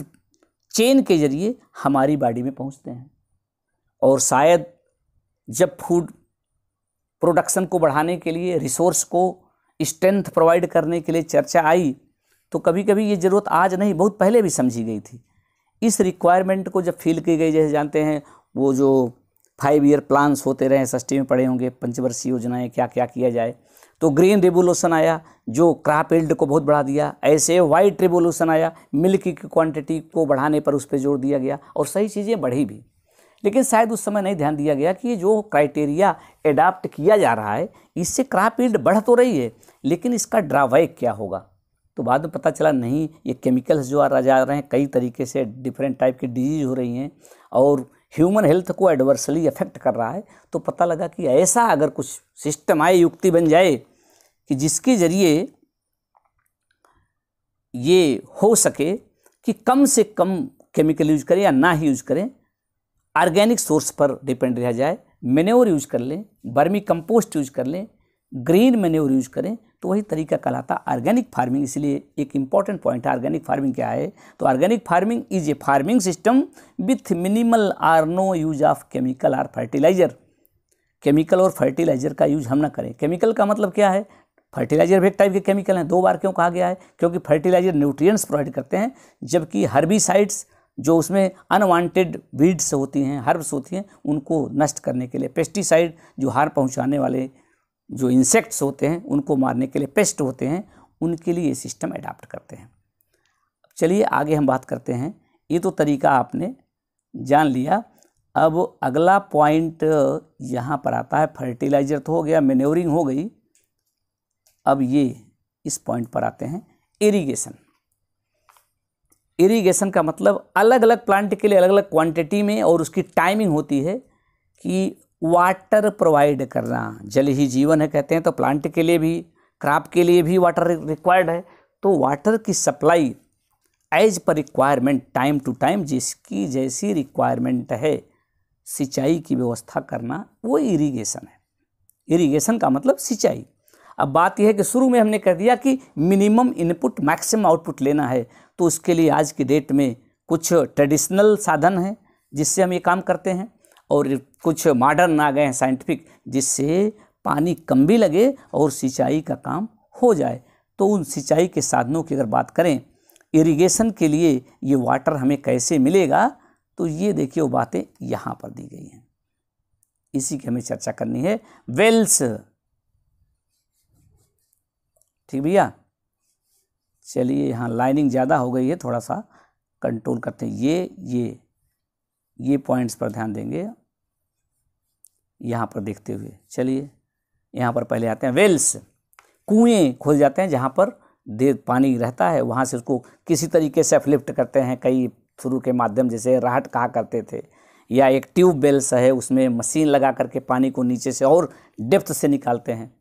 चेन के ज़रिए हमारी बॉडी में पहुंचते हैं और शायद जब फूड प्रोडक्शन को बढ़ाने के लिए रिसोर्स को स्ट्रेंथ प्रोवाइड करने के लिए चर्चा आई तो कभी कभी ये ज़रूरत आज नहीं बहुत पहले भी समझी गई थी इस रिक्वायरमेंट को जब फील की गई जैसे जानते हैं वो जो फाइव ईयर प्लान्स होते रहे सस्टी में पड़े होंगे पंचवर्षीय योजनाएं क्या क्या किया जाए तो ग्रीन रिवोल्यूशन आया जो क्राप एल्ड को बहुत बढ़ा दिया ऐसे वाइट रिवोल्यूशन आया मिल्क की क्वांटिटी को बढ़ाने पर उस पर जोर दिया गया और सही चीज़ें बढ़ी भी लेकिन शायद उस समय नहीं ध्यान दिया गया कि जो क्राइटेरिया एडाप्ट किया जा रहा है इससे क्राप एल्ड बढ़ तो रही है लेकिन इसका ड्रावैक क्या होगा तो बाद में पता चला नहीं ये केमिकल्स जो आ जा रहे हैं कई तरीके से डिफरेंट टाइप की डिजीज़ हो रही हैं और ह्यूमन हेल्थ को एडवर्सली अफेक्ट कर रहा है तो पता लगा कि ऐसा अगर कुछ सिस्टम आए युक्ति बन जाए कि जिसके ज़रिए ये हो सके कि कम से कम केमिकल यूज करें या ना ही यूज करें ऑर्गेनिक सोर्स पर डिपेंड रह जाए मेन्योर यूज कर लें बर्मी कंपोस्ट यूज कर लें ग्रीन मेन्योर यूज करें तो वही तरीका कहलाता ऑर्गेनिक फार्मिंग इसलिए एक इम्पॉर्टेंट पॉइंट है ऑर्गेनिक फार्मिंग क्या है तो organic farming is a farming system with minimal or no use of chemical or fertiliser chemical और फर्टिलाइजर का यूज हम ना करें केमिकल का मतलब क्या है फर्टिलाइजर भी एक टाइप के केमिकल हैं दो बार क्यों कहा गया है क्योंकि फर्टिलाइजर न्यूट्रिएंट्स प्रोवाइड करते हैं जबकि हर्बिसाइड्स जो उसमें अनवांटेड वीड्स होती हैं हर्ब्स होती हैं उनको नष्ट करने के लिए पेस्टिसाइड जो हार पहुंचाने वाले जो इंसेक्ट्स होते हैं उनको मारने के लिए पेस्ट होते हैं उनके लिए ये सिस्टम अडाप्ट करते हैं चलिए आगे हम बात करते हैं ये तो तरीका आपने जान लिया अब अगला पॉइंट यहाँ पर आता है फर्टिलाइज़र तो हो गया मेन्योरिंग हो गई अब ये इस पॉइंट पर आते हैं इरिगेशन इरिगेशन का मतलब अलग अलग प्लांट के लिए अलग अलग क्वांटिटी में और उसकी टाइमिंग होती है कि वाटर प्रोवाइड करना जल ही जीवन है कहते हैं तो प्लांट के लिए भी क्राप के लिए भी वाटर रिक्वायर्ड है तो वाटर की supply as per requirement time to time जिसकी जैसी रिक्वायरमेंट है सिंचाई की व्यवस्था करना वो इरिगेशन है इरिगेशन का मतलब सिंचाई अब बात यह है कि शुरू में हमने कह दिया कि मिनिमम इनपुट मैक्सिमम आउटपुट लेना है तो उसके लिए आज की डेट में कुछ ट्रेडिशनल साधन हैं जिससे हम ये काम करते हैं और कुछ मॉडर्न आ गए हैं साइंटिफिक जिससे पानी कम भी लगे और सिंचाई का काम हो जाए तो उन सिंचाई के साधनों की अगर बात करें इरिगेशन के लिए ये वाटर हमें कैसे मिलेगा तो ये देखिए वो बातें यहाँ पर दी गई हैं इसी की हमें चर्चा करनी है वेल्स ठीक भैया चलिए यहाँ लाइनिंग ज़्यादा हो गई है थोड़ा सा कंट्रोल करते हैं ये ये ये पॉइंट्स पर ध्यान देंगे यहाँ पर देखते हुए चलिए यहाँ पर पहले आते हैं वेल्स कुएँ खोल जाते हैं जहाँ पर देर पानी रहता है वहाँ से उसको किसी तरीके से अपलिफ्ट करते हैं कई थ्रू के माध्यम जैसे राहट कहा करते थे या एक ट्यूब वेल्स है उसमें मशीन लगा करके पानी को नीचे से और डेप्थ से निकालते हैं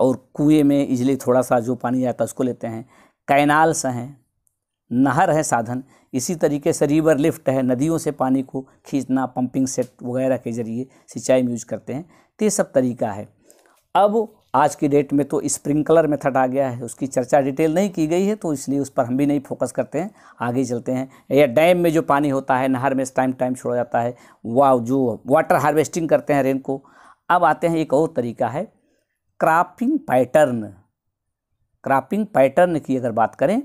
और कुएँ में इजली थोड़ा सा जो पानी आता है उसको लेते हैं कैनाल्स हैं नहर है साधन इसी तरीके से रिवर लिफ्ट है नदियों से पानी को खींचना पंपिंग सेट वगैरह के ज़रिए सिंचाई में यूज करते हैं तो ये सब तरीका है अब आज की डेट में तो स्प्रिंकलर मेथड आ गया है उसकी चर्चा डिटेल नहीं की गई है तो इसलिए उस पर हम भी नहीं फोकस करते हैं आगे चलते हैं या डैम में जो पानी होता है नहर में टाइम टाइम छोड़ा जाता है वा जो वाटर हार्वेस्टिंग करते हैं रेन को अब आते हैं एक और तरीका है क्रापिंग पैटर्न क्रापिंग पैटर्न की अगर बात करें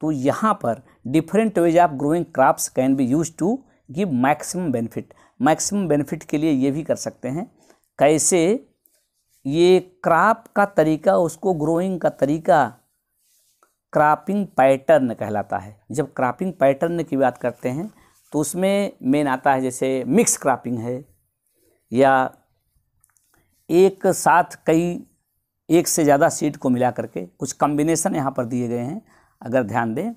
तो यहाँ पर different ways of growing crops can be use to give maximum benefit maximum benefit के लिए ये भी कर सकते हैं कैसे ये क्रॉप का तरीका उसको ग्रोइंग का तरीका क्रॉपिंग पैटर्न कहलाता है जब क्रॉपिंग पैटर्न की बात करते हैं तो उसमें मेन आता है जैसे मिक्स क्रॉपिंग है या एक साथ कई एक से ज़्यादा सीड को मिला करके कुछ कम्बिनेसन यहाँ पर दिए गए हैं अगर ध्यान दें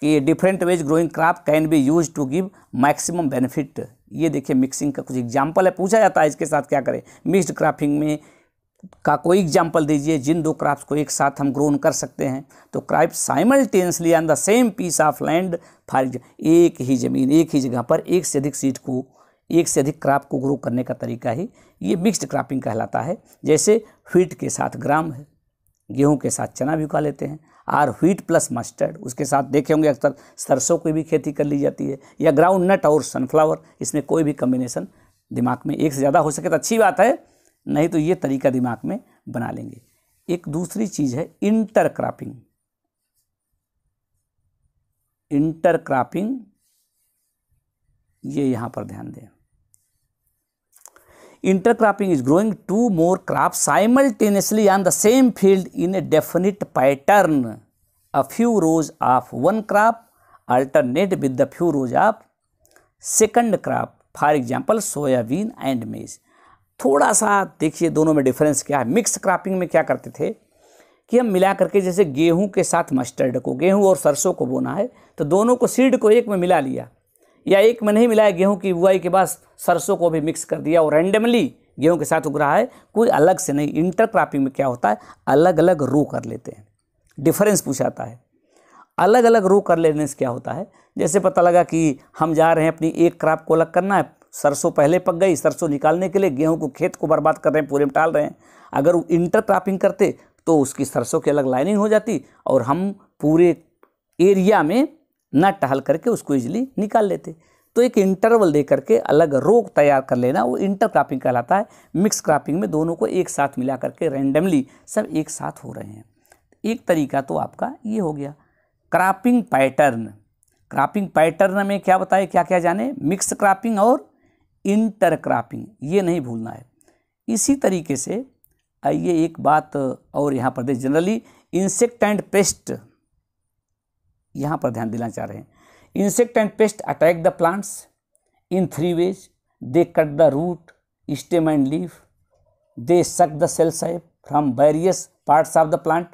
कि different ways growing crop can be use to give maximum benefit ये देखिए मिक्सिंग का कुछ एग्जाम्पल है पूछा जाता है इसके साथ क्या करें मिक्सड क्रॉपिंग में का कोई एग्जाम्पल दीजिए जिन दो क्रॉप्स को एक साथ हम ग्रोन कर सकते हैं तो crops simultaneously on the same piece of land for एक ही ज़मीन एक ही जगह पर एक से अधिक सीट को एक से अधिक क्राप को ग्रो करने का तरीका ही ये मिक्स्ड क्रॉपिंग कहलाता है जैसे व्हीट के साथ ग्राम है गेहूं के साथ चना भी उगा लेते हैं आर व्हीट प्लस मस्टर्ड उसके साथ देखे होंगे अक्सर सरसों की भी खेती कर ली जाती है या ग्राउंड नट और सनफ्लावर इसमें कोई भी कम्बिनेशन दिमाग में एक से ज़्यादा हो सके तो अच्छी बात है नहीं तो ये तरीका दिमाग में बना लेंगे एक दूसरी चीज़ है इंटर क्रॉपिंग इंटर क्रॉपिंग ये यहाँ पर ध्यान दें intercropping is growing two more crops simultaneously on the same field in a definite pattern a few rows of one crop alternate with the few rows of second crop for example soybean and maize थोड़ा सा देखिए दोनों में difference क्या है mix cropping में क्या करते थे कि हम मिला करके जैसे गेहूं के साथ मस्टर्ड को गेहूं और सरसों को बोना है तो दोनों को सीड को एक में मिला लिया या एक में नहीं मिलाया गेहूँ की बुआई के बाद सरसों को भी मिक्स कर दिया और रैंडमली गेहूँ के साथ उग रहा है कोई अलग से नहीं इंटर क्रॉपिंग में क्या होता है अलग अलग रो कर लेते हैं डिफरेंस पूछाता है अलग अलग रो कर लेने से क्या होता है जैसे पता लगा कि हम जा रहे हैं अपनी एक क्रॉप को अलग करना है सरसों पहले पक गई सरसों निकालने के लिए गेहूँ को खेत को बर्बाद कर रहे हैं पूरे में टाल रहे हैं अगर वो इंटर क्रॉपिंग करते तो उसकी सरसों की अलग लाइनिंग हो जाती और हम पूरे एरिया में ना टहल करके उसको ईजिली निकाल लेते तो एक इंटरवल दे करके अलग रोग तैयार कर लेना वो इंटर क्रॉपिंग कहलाता है मिक्स क्रॉपिंग में दोनों को एक साथ मिला करके रेंडमली सब एक साथ हो रहे हैं एक तरीका तो आपका ये हो गया क्रॉपिंग पैटर्न क्रॉपिंग पैटर्न में क्या बताए क्या क्या जाने मिक्स क्रॉपिंग और इंटर क्रॉपिंग ये नहीं भूलना है इसी तरीके से आइए एक बात और यहाँ पर they generally insect and pest यहाँ पर ध्यान देना चाह रहे हैं insect and pest attack the plants in three ways they cut the root stem and leaf they suck the cell sap from various parts of the plant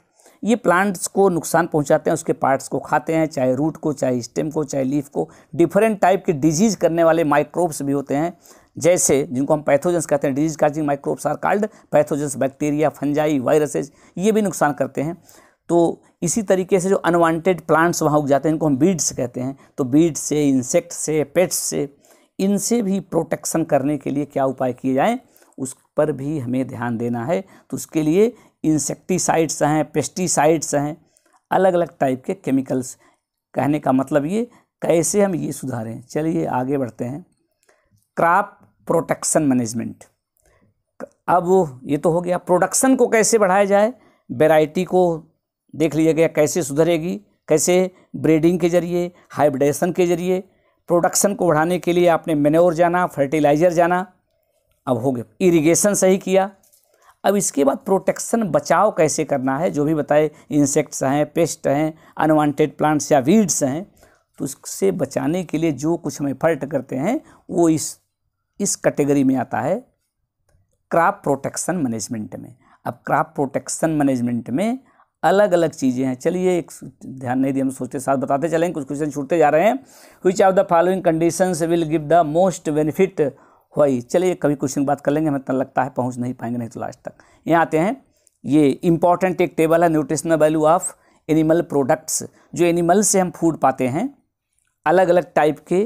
ये plants को नुकसान पहुंचाते हैं उसके पार्ट्स को खाते हैं चाहे रूट को चाहे स्टेम को चाहे लीफ को डिफरेंट टाइप के डिजीज़ करने वाले माइक्रोब्स भी होते हैं जैसे जिनको हम पैथोजेंस कहते हैं disease causing microbes are called pathogens bacteria fungi viruses ये भी नुकसान करते हैं तो इसी तरीके से जो अनवांटेड प्लांट्स वहाँ उग जाते हैं इनको हम बीड्स कहते हैं तो बीड्स से इंसेक्ट से पेट्स से इनसे भी प्रोटेक्शन करने के लिए क्या उपाय किए जाएँ उस पर भी हमें ध्यान देना है तो उसके लिए इंसेक्टिसाइड्स हैं पेस्टिसाइड्स हैं अलग अलग टाइप के केमिकल्स कहने का मतलब ये कैसे हम ये सुधारें चलिए आगे बढ़ते हैं क्रॉप प्रोटेक्शन मैनेजमेंट अब ये तो हो गया प्रोडक्शन को कैसे बढ़ाया जाए वेराइटी को देख लिया गया कैसे सुधरेगी कैसे ब्रीडिंग के जरिए हाइब्रिडेशन के जरिए प्रोडक्शन को बढ़ाने के लिए आपने मेनोर जाना फर्टिलाइज़र जाना अब हो गया इरिगेशन सही किया अब इसके बाद प्रोटेक्शन बचाव कैसे करना है जो भी बताए इंसेक्ट्स हैं पेस्ट हैं अनवांटेड प्लांट्स या वीड्स हैं तो उससे बचाने के लिए जो कुछ हम एफर्ट करते हैं वो इस इस कैटेगरी में आता है क्रॉप प्रोटेक्शन मैनेजमेंट में अब क्रॉप प्रोटेक्शन मैनेजमेंट में अलग अलग चीज़ें हैं चलिए एक ध्यान नहीं दिए हम सोचते साथ बताते चलें कुछ क्वेश्चन छूटते जा रहे हैं which of the following condition will give the most benefit why चलिए कभी क्वेश्चन बात कर लेंगे हमें इतना लगता है पहुँच नहीं पाएंगे नहीं तो लास्ट तक यहाँ आते हैं ये इंपॉर्टेंट एक टेबल है nutritional value of animal products जो एनिमल से हम फूड पाते हैं अलग अलग टाइप के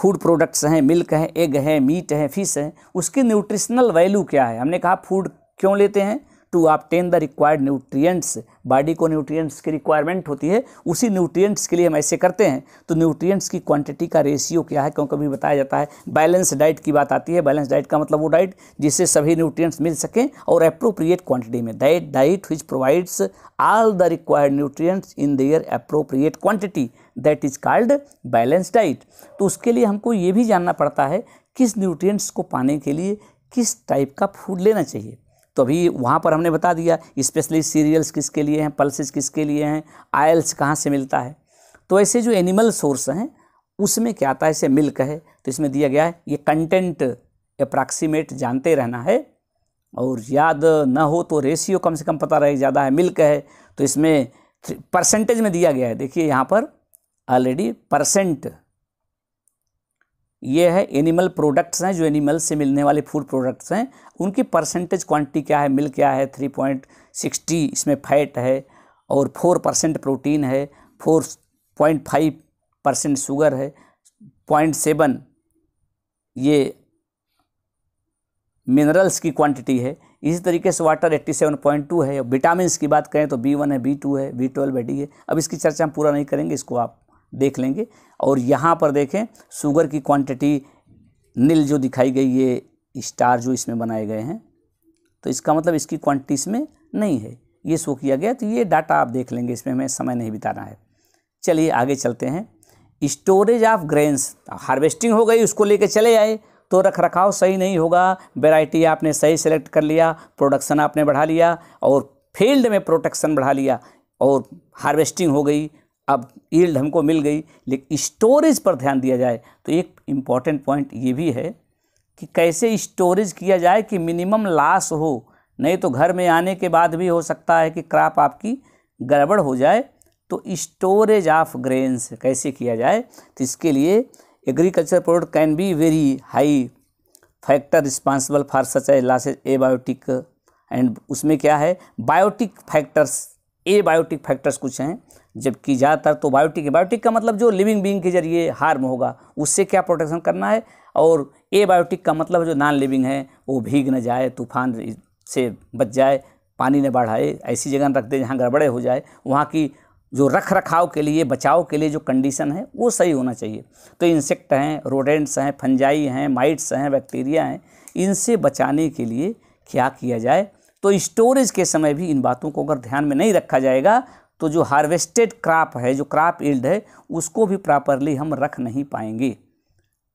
फूड प्रोडक्ट्स हैं मिल्क है एग है मीट है फिश है उसकी न्यूट्रिशनल वैल्यू क्या है हमने कहा फूड क्यों लेते हैं to obtain the required nutrients body को न्यूट्रिएंट्स की रिक्वायरमेंट होती है उसी न्यूट्रिएंट्स के लिए हम ऐसे करते हैं तो न्यूट्रिएंट्स की क्वांटिटी का रेशियो क्या है क्योंकि कभी बताया जाता है बैलेंस डाइट की बात आती है बैलेंस डाइट का मतलब वो डाइट जिससे सभी न्यूट्रियट्स मिल सकें और अप्रोप्रिएट क्वान्टिटी में diet diet which provides all the required nutrients in their appropriate quantity that is called balance diet तो उसके लिए हमको ये भी जानना पड़ता है किस न्यूट्रियट्स को पाने के लिए किस टाइप का फूड लेना चाहिए तो अभी वहाँ पर हमने बता दिया स्पेशली सीरियल्स किसके लिए हैं पल्सेस किसके लिए हैं आयल्स कहाँ से मिलता है तो ऐसे जो एनिमल सोर्स हैं उसमें क्या आता है ऐसे मिल्क है तो इसमें दिया गया है ये कंटेंट अप्रॉक्सीमेट जानते रहना है और याद ना हो तो रेशियो कम से कम पता रहे ज़्यादा है मिल्क है तो इसमें परसेंटेज में दिया गया है देखिए यहाँ पर ऑलरेडी परसेंट ये है एनिमल प्रोडक्ट्स हैं जो एनिमल से मिलने वाले फूड प्रोडक्ट्स हैं उनकी परसेंटेज क्वांटिटी क्या है मिल क्या है थ्री पॉइंट सिक्सटी इसमें फैट है और फोर परसेंट प्रोटीन है four point five percent sugar है पॉइंट सेवन ये मिनरल्स की क्वांटिटी है इसी तरीके से water eighty seven point two है विटामिन की बात करें तो बी वन है बी टू है बी ट्वेल्व है डी है अब इसकी चर्चा हम पूरा नहीं करेंगे इसको आप देख लेंगे और यहाँ पर देखें शुगर की क्वांटिटी नील जो दिखाई गई ये स्टार जो इसमें बनाए गए हैं तो इसका मतलब इसकी क्वांटिटी इसमें नहीं है ये शो किया गया तो ये डाटा आप देख लेंगे इसमें हमें समय नहीं बिताना है चलिए आगे चलते हैं स्टोरेज ऑफ ग्रेन्स हार्वेस्टिंग हो गई उसको लेके चले आए तो रख रखाव सही नहीं होगा वेराइटी आपने सही सेलेक्ट कर लिया प्रोडक्शन आपने बढ़ा लिया और फील्ड में प्रोटेक्शन बढ़ा लिया और हार्वेस्टिंग हो गई अब ईल्ड हमको मिल गई लेकिन स्टोरेज पर ध्यान दिया जाए तो एक इम्पॉर्टेंट पॉइंट ये भी है कि कैसे स्टोरेज किया जाए कि मिनिमम लास हो नहीं तो घर में आने के बाद भी हो सकता है कि क्रॉप आपकी गड़बड़ हो जाए तो स्टोरेज ऑफ ग्रेन्स कैसे किया जाए तो इसके लिए agriculture product can be very high factor responsible for such a losses abiotic and उसमें क्या है biotic factors abiotic factors कुछ हैं जबकि ज़्यादातर तो बायोटिक बायोटिक का मतलब जो लिविंग बींग के जरिए हार्म होगा उससे क्या प्रोटेक्शन करना है और ए बायोटिक का मतलब जो नॉन लिविंग है वो भीग न जाए तूफान से बच जाए पानी न बढ़ाए ऐसी जगह रख दे जहाँ गड़बड़े हो जाए वहाँ की जो रख रखाव के लिए बचाव के लिए जो कंडीशन है वो सही होना चाहिए तो इंसेक्ट हैं रोडेंट्स हैं फंजाई हैं माइट्स हैं बैक्टीरिया हैं इनसे बचाने के लिए क्या किया जाए तो स्टोरेज के समय भी इन बातों को अगर ध्यान में नहीं रखा जाएगा तो जो हार्वेस्टेड क्राप है जो क्राप ईल्ड है उसको भी प्रॉपरली हम रख नहीं पाएंगे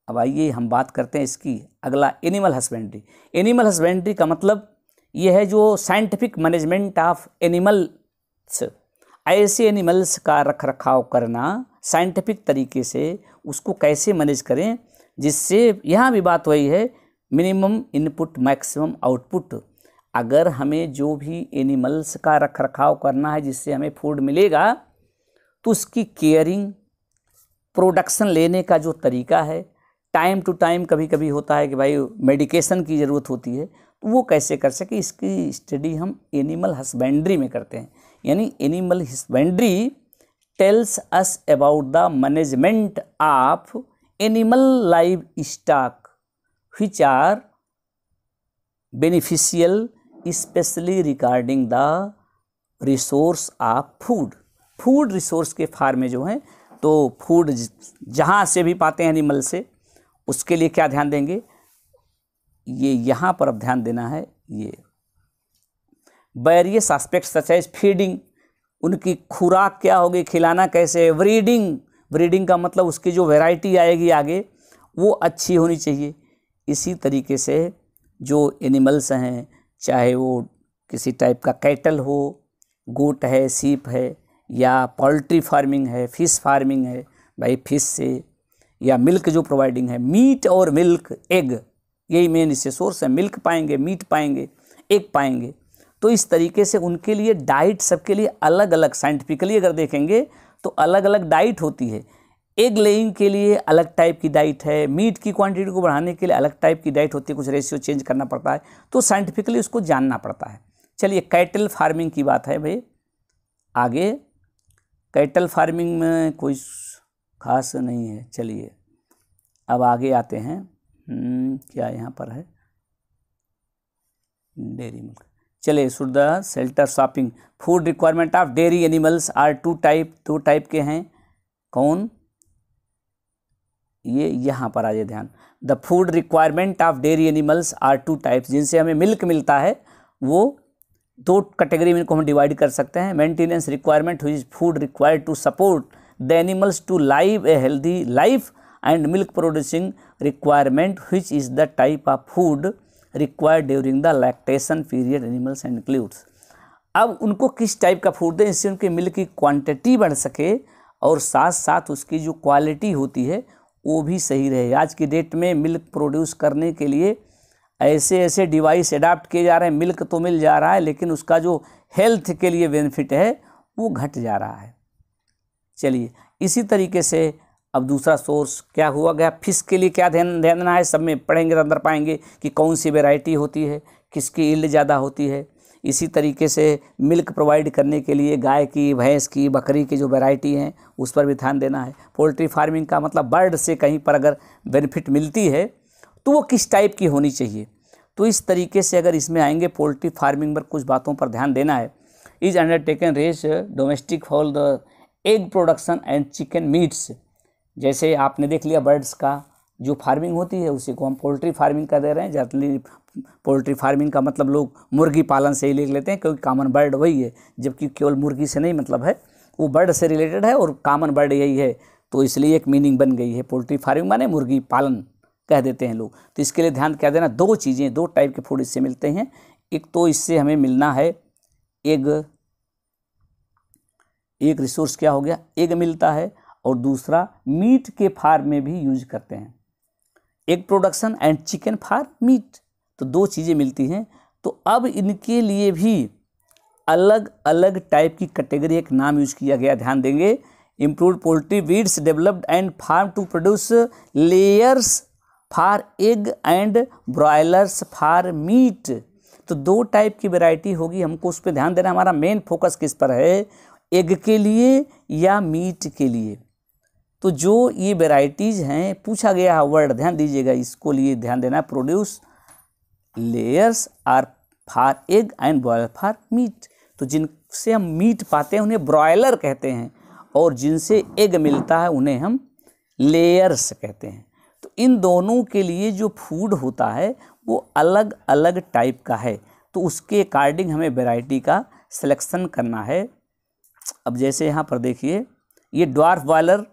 अब आइए हम बात करते हैं इसकी अगला एनिमल हस्बेंड्री एनिमल हस्बेंड्री का मतलब ये है जो साइंटिफिक मैनेजमेंट ऑफ एनिमल्स ऐसे एनिमल्स का रख रखाव करना साइंटिफिक तरीके से उसको कैसे मैनेज करें जिससे यहाँ भी बात वही है मिनिमम इनपुट मैक्सिमम आउटपुट अगर हमें जो भी एनिमल्स का रख रखाव करना है जिससे हमें फूड मिलेगा तो उसकी केयरिंग प्रोडक्शन लेने का जो तरीका है टाइम टू टाइम कभी कभी होता है कि भाई मेडिकेशन की ज़रूरत होती है तो वो कैसे कर सके इसकी स्टडी हम एनिमल हस्बेंड्री में करते हैं यानी animal husbandry tells us about the management of animal livestock which are beneficial specially regarding the resource of food food resource के फार्म में जो हैं तो फूड जहाँ से भी पाते हैं एनिमल से उसके लिए क्या ध्यान देंगे ये यहाँ पर अब ध्यान देना है ये various aspect such as feeding उनकी खुराक क्या होगी खिलाना कैसे ब्रीडिंग ब्रीडिंग का मतलब उसकी जो वैरायटी आएगी आगे वो अच्छी होनी चाहिए इसी तरीके से जो एनिमल्स हैं चाहे वो किसी टाइप का कैटल हो गोट है सीप है या पोल्ट्री फार्मिंग है फिश फार्मिंग है भाई फिश से या मिल्क जो प्रोवाइडिंग है मीट और मिल्क एग यही मेन इससे सोर्स है मिल्क पाएंगे मीट पाएंगे एग पाएंगे तो इस तरीके से उनके लिए डाइट सबके लिए अलग अलग साइंटिफिकली अगर देखेंगे तो अलग अलग डाइट होती है एग लेइंग के लिए अलग टाइप की डाइट है मीट की क्वांटिटी को बढ़ाने के लिए अलग टाइप की डाइट होती है कुछ रेशियो चेंज करना पड़ता है तो साइंटिफिकली उसको जानना पड़ता है चलिए कैटल फार्मिंग की बात है भाई आगे कैटल फार्मिंग में कोई खास नहीं है चलिए अब आगे आते हैं हम्म, क्या यहाँ पर है डेयरी मिल्क चलिए सुरदा shelter shopping food requirement of dairy animals are two type दो टाइप के हैं कौन ये यहाँ पर आ जाए ध्यान the food requirement of dairy animals are two types जिनसे हमें मिल्क मिलता है वो दो कैटेगरी में इनको हम डिवाइड कर सकते हैं मेंटेनेंस रिक्वायरमेंट हुई food required to support the animals to live a healthy life and milk producing requirement which is the type of food required during the lactation period animals includes अब उनको किस type का food दें इससे उनके milk की quantity बढ़ सके और साथ साथ उसकी जो क्वालिटी होती है वो भी सही रहे आज की डेट में मिल्क प्रोड्यूस करने के लिए ऐसे ऐसे डिवाइस अडाप्ट किए जा रहे हैं मिल्क तो मिल जा रहा है लेकिन उसका जो हेल्थ के लिए बेनिफिट है वो घट जा रहा है चलिए इसी तरीके से अब दूसरा सोर्स क्या हुआ गया फिश के लिए क्या ध्यान ध्यान देना है सब में पढ़ेंगे तो अंदर पाएंगे कि कौन सी वेराइटी होती है किसकी इल्ड ज़्यादा होती है इसी तरीके से मिल्क प्रोवाइड करने के लिए गाय की भैंस की बकरी की जो वैरायटी हैं उस पर भी ध्यान देना है पोल्ट्री फार्मिंग का मतलब बर्ड से कहीं पर अगर बेनिफिट मिलती है तो वो किस टाइप की होनी चाहिए तो इस तरीके से अगर इसमें आएंगे पोल्ट्री फार्मिंग पर कुछ बातों पर ध्यान देना है is undertaken raise domestic for the egg production and chicken meats जैसे आपने देख लिया बर्ड्स का जो फार्मिंग होती है उसी को हम पोल्ट्री फार्मिंग कर दे रहे हैं जनरली पोल्ट्री फार्मिंग का मतलब लोग मुर्गी पालन से ही लिख लेते हैं क्योंकि कॉमन बर्ड वही है जबकि केवल मुर्गी से नहीं मतलब है वो बर्ड से रिलेटेड है और कॉमन बर्ड यही है तो इसलिए एक मीनिंग बन गई है पोल्ट्री फार्मिंग माने मुर्गी पालन कह देते हैं लोग तो इसके लिए ध्यान क्या देना दो चीज़ें दो टाइप के फूड इससे मिलते हैं एक तो इससे हमें मिलना है एग एक रिसोर्स क्या हो गया एग मिलता है और दूसरा मीट के फार्म में भी यूज करते हैं egg production and chicken for meat तो दो चीज़ें मिलती हैं तो अब इनके लिए भी अलग अलग टाइप की कैटेगरी एक नाम यूज किया गया ध्यान देंगे improve poultry breeds developed and farm to produce layers for egg and broilers for meat तो दो टाइप की वैरायटी होगी हमको उस पर ध्यान देना हमारा मेन फोकस किस पर है एग के लिए या मीट के लिए तो जो ये वेराइटीज़ हैं पूछा गया है वर्ड ध्यान दीजिएगा इसको लिए ध्यान देना produce layers are for egg and broiler for meat तो जिनसे हम मीट पाते हैं उन्हें ब्रॉयलर कहते हैं और जिनसे एग मिलता है उन्हें हम लेयर्स कहते हैं तो इन दोनों के लिए जो फूड होता है वो अलग अलग टाइप का है तो उसके अकॉर्डिंग हमें वेराइटी का सिलेक्शन करना है अब जैसे यहाँ पर देखिए ये dwarf broiler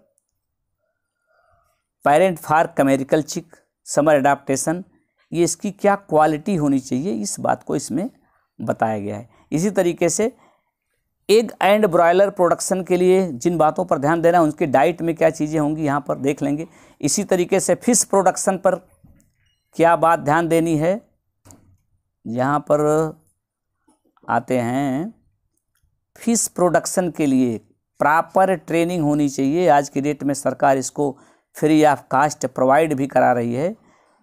parent for commercial chick summer adaptation ये इसकी क्या क्वालिटी होनी चाहिए इस बात को इसमें बताया गया है इसी तरीके से एग एंड ब्रॉयलर प्रोडक्शन के लिए जिन बातों पर ध्यान देना है उनकी डाइट में क्या चीज़ें होंगी यहाँ पर देख लेंगे इसी तरीके से फिश प्रोडक्शन पर क्या बात ध्यान देनी है यहाँ पर आते हैं फिश प्रोडक्शन के लिए प्रॉपर ट्रेनिंग होनी चाहिए आज की डेट में सरकार इसको फ्री ऑफ कास्ट प्रोवाइड भी करा रही है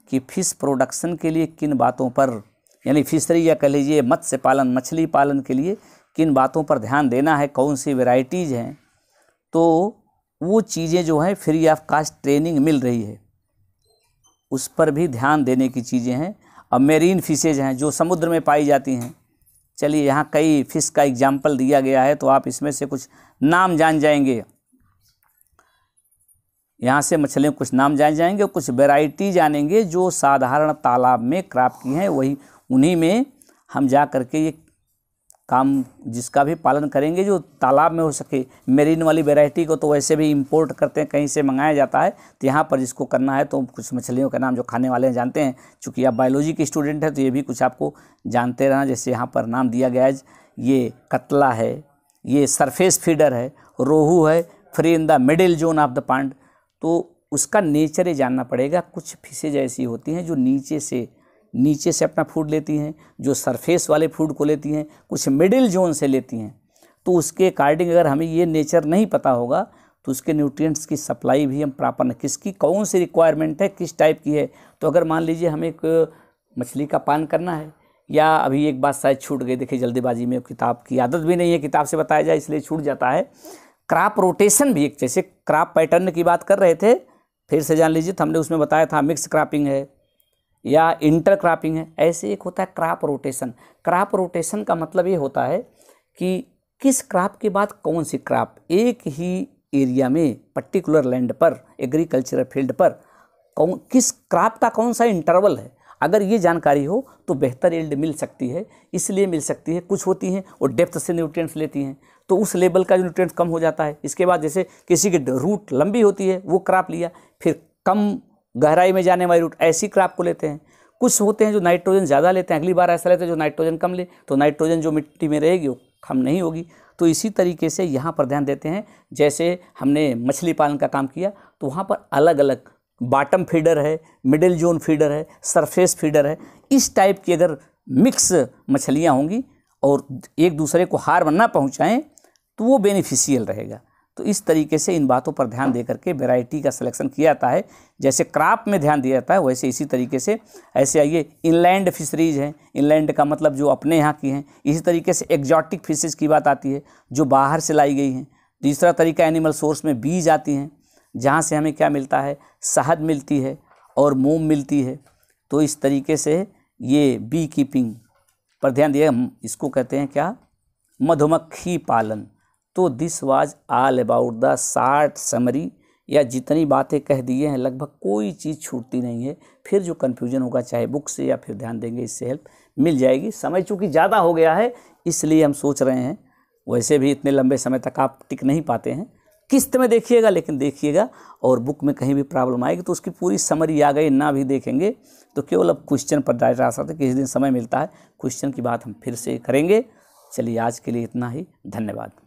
कि फ़िश प्रोडक्शन के लिए किन बातों पर यानी फिशरी या कह लीजिए मत्स्य पालन मछली पालन के लिए किन बातों पर ध्यान देना है कौन सी वेराइटीज़ हैं तो वो चीज़ें जो हैं फ्री ऑफ कास्ट ट्रेनिंग मिल रही है उस पर भी ध्यान देने की चीज़ें हैं अब मेरीन फिशेज हैं जो समुद्र में पाई जाती हैं चलिए यहाँ कई फ़िश का एग्जाम्पल दिया गया है तो आप इसमें से कुछ नाम जान जाएंगे यहाँ से मछलियों कुछ नाम जाने जाएंगे कुछ वेराइटी जानेंगे जो साधारण तालाब में क्राप की हैं वही उन्हीं में हम जा कर के ये काम जिसका भी पालन करेंगे जो तालाब में हो सके मेरीन वाली वेराइटी को तो वैसे भी इंपोर्ट करते हैं कहीं से मंगाया जाता है तो यहाँ पर जिसको करना है तो कुछ मछलियों का नाम जो खाने वाले हैं जानते हैं चूँकि आप बायोलॉजी के स्टूडेंट हैं तो ये भी कुछ आपको जानते रहना जैसे यहाँ पर नाम दिया गया है ये कतला है ये सरफेस फीडर है रोहू है free in the middle zone of the pond तो उसका नेचर जानना पड़ेगा कुछ फिशेज ऐसी होती हैं जो नीचे से नीचे से अपना फूड लेती हैं जो सरफेस वाले फूड को लेती हैं कुछ मिडिल जोन से लेती हैं तो उसके अकॉर्डिंग अगर हमें ये नेचर नहीं पता होगा तो उसके न्यूट्रिएंट्स की सप्लाई भी हम प्रॉपर न किसकी कौन सी रिक्वायरमेंट है किस टाइप की है तो अगर मान लीजिए हमें एक मछली का पान करना है या अभी एक बात शायद छूट गई देखिए जल्दीबाजी में किताब की आदत भी नहीं है किताब से बताया जाए इसलिए छूट जाता है क्रॉप रोटेशन भी एक जैसे क्रॉप पैटर्न की बात कर रहे थे फिर से जान लीजिए तो हमने उसमें बताया था मिक्स क्रॉपिंग है या इंटर क्रॉपिंग है ऐसे एक होता है क्रॉप रोटेशन क्रॉप रोटेशन का मतलब ये होता है कि किस क्रॉप के बाद कौन सी क्रॉप एक ही एरिया में पर्टिकुलर लैंड पर एग्रीकल्चरल फील्ड पर कौन किस क्रॉप का कौन सा इंटरवल है अगर ये जानकारी हो तो बेहतर एल्ड मिल सकती है इसलिए मिल सकती है कुछ होती हैं वो डेप्थ से न्यूट्रिएंट्स लेती हैं तो उस लेवल का जो न्यूट्रेंट कम हो जाता है इसके बाद जैसे किसी की रूट लंबी होती है वो क्राप लिया फिर कम गहराई में जाने वाली रूट ऐसी क्राप को लेते हैं कुछ होते हैं जो नाइट्रोजन ज़्यादा लेते हैं अगली बार ऐसा लेते हैं जो नाइट्रोजन कम ले तो नाइट्रोजन जो मिट्टी में रहेगी वो कम नहीं होगी तो इसी तरीके से यहाँ पर ध्यान देते हैं जैसे हमने मछली पालन का काम किया तो वहाँ पर अलग अलग बॉटम फीडर है मिडिल जोन फीडर है सरफेस फीडर है इस टाइप की अगर मिक्स मछलियाँ होंगी और एक दूसरे को हार ना पहुँचाएँ तो वो बेनिफिशियल रहेगा तो इस तरीके से इन बातों पर ध्यान दे करके वेराइटी का सिलेक्शन किया जाता है जैसे क्राप में ध्यान दिया जाता है वैसे इसी तरीके से ऐसे आइए इनलैंड फिशरीज हैं इनलैंड का मतलब जो अपने यहाँ की हैं इसी तरीके से एग्जॉटिक फिशेज की बात आती है जो बाहर से लाई गई हैं तीसरा तरीका एनिमल सोर्स में बीज आती हैं जहाँ से हमें क्या मिलता है शहद मिलती है और मोम मिलती है तो इस तरीके से ये बी कीपिंग पर ध्यान दिया इसको कहते हैं क्या मधुमक्खी पालन तो this was all about the short summary या जितनी बातें कह दिए हैं लगभग कोई चीज़ छूटती नहीं है फिर जो कन्फ्यूजन होगा चाहे बुक से या फिर ध्यान देंगे इससे हेल्प मिल जाएगी समय चूँकि ज़्यादा हो गया है इसलिए हम सोच रहे हैं वैसे भी इतने लंबे समय तक आप टिक नहीं पाते हैं किस्त में देखिएगा लेकिन देखिएगा और बुक में कहीं भी प्रॉब्लम आएगी तो उसकी पूरी समरी आ गई ना भी देखेंगे तो केवल अब क्वेश्चन पर डायरेक्ट आ सकते किस दिन समय मिलता है क्वेश्चन की बात हम फिर से करेंगे चलिए आज के लिए इतना ही धन्यवाद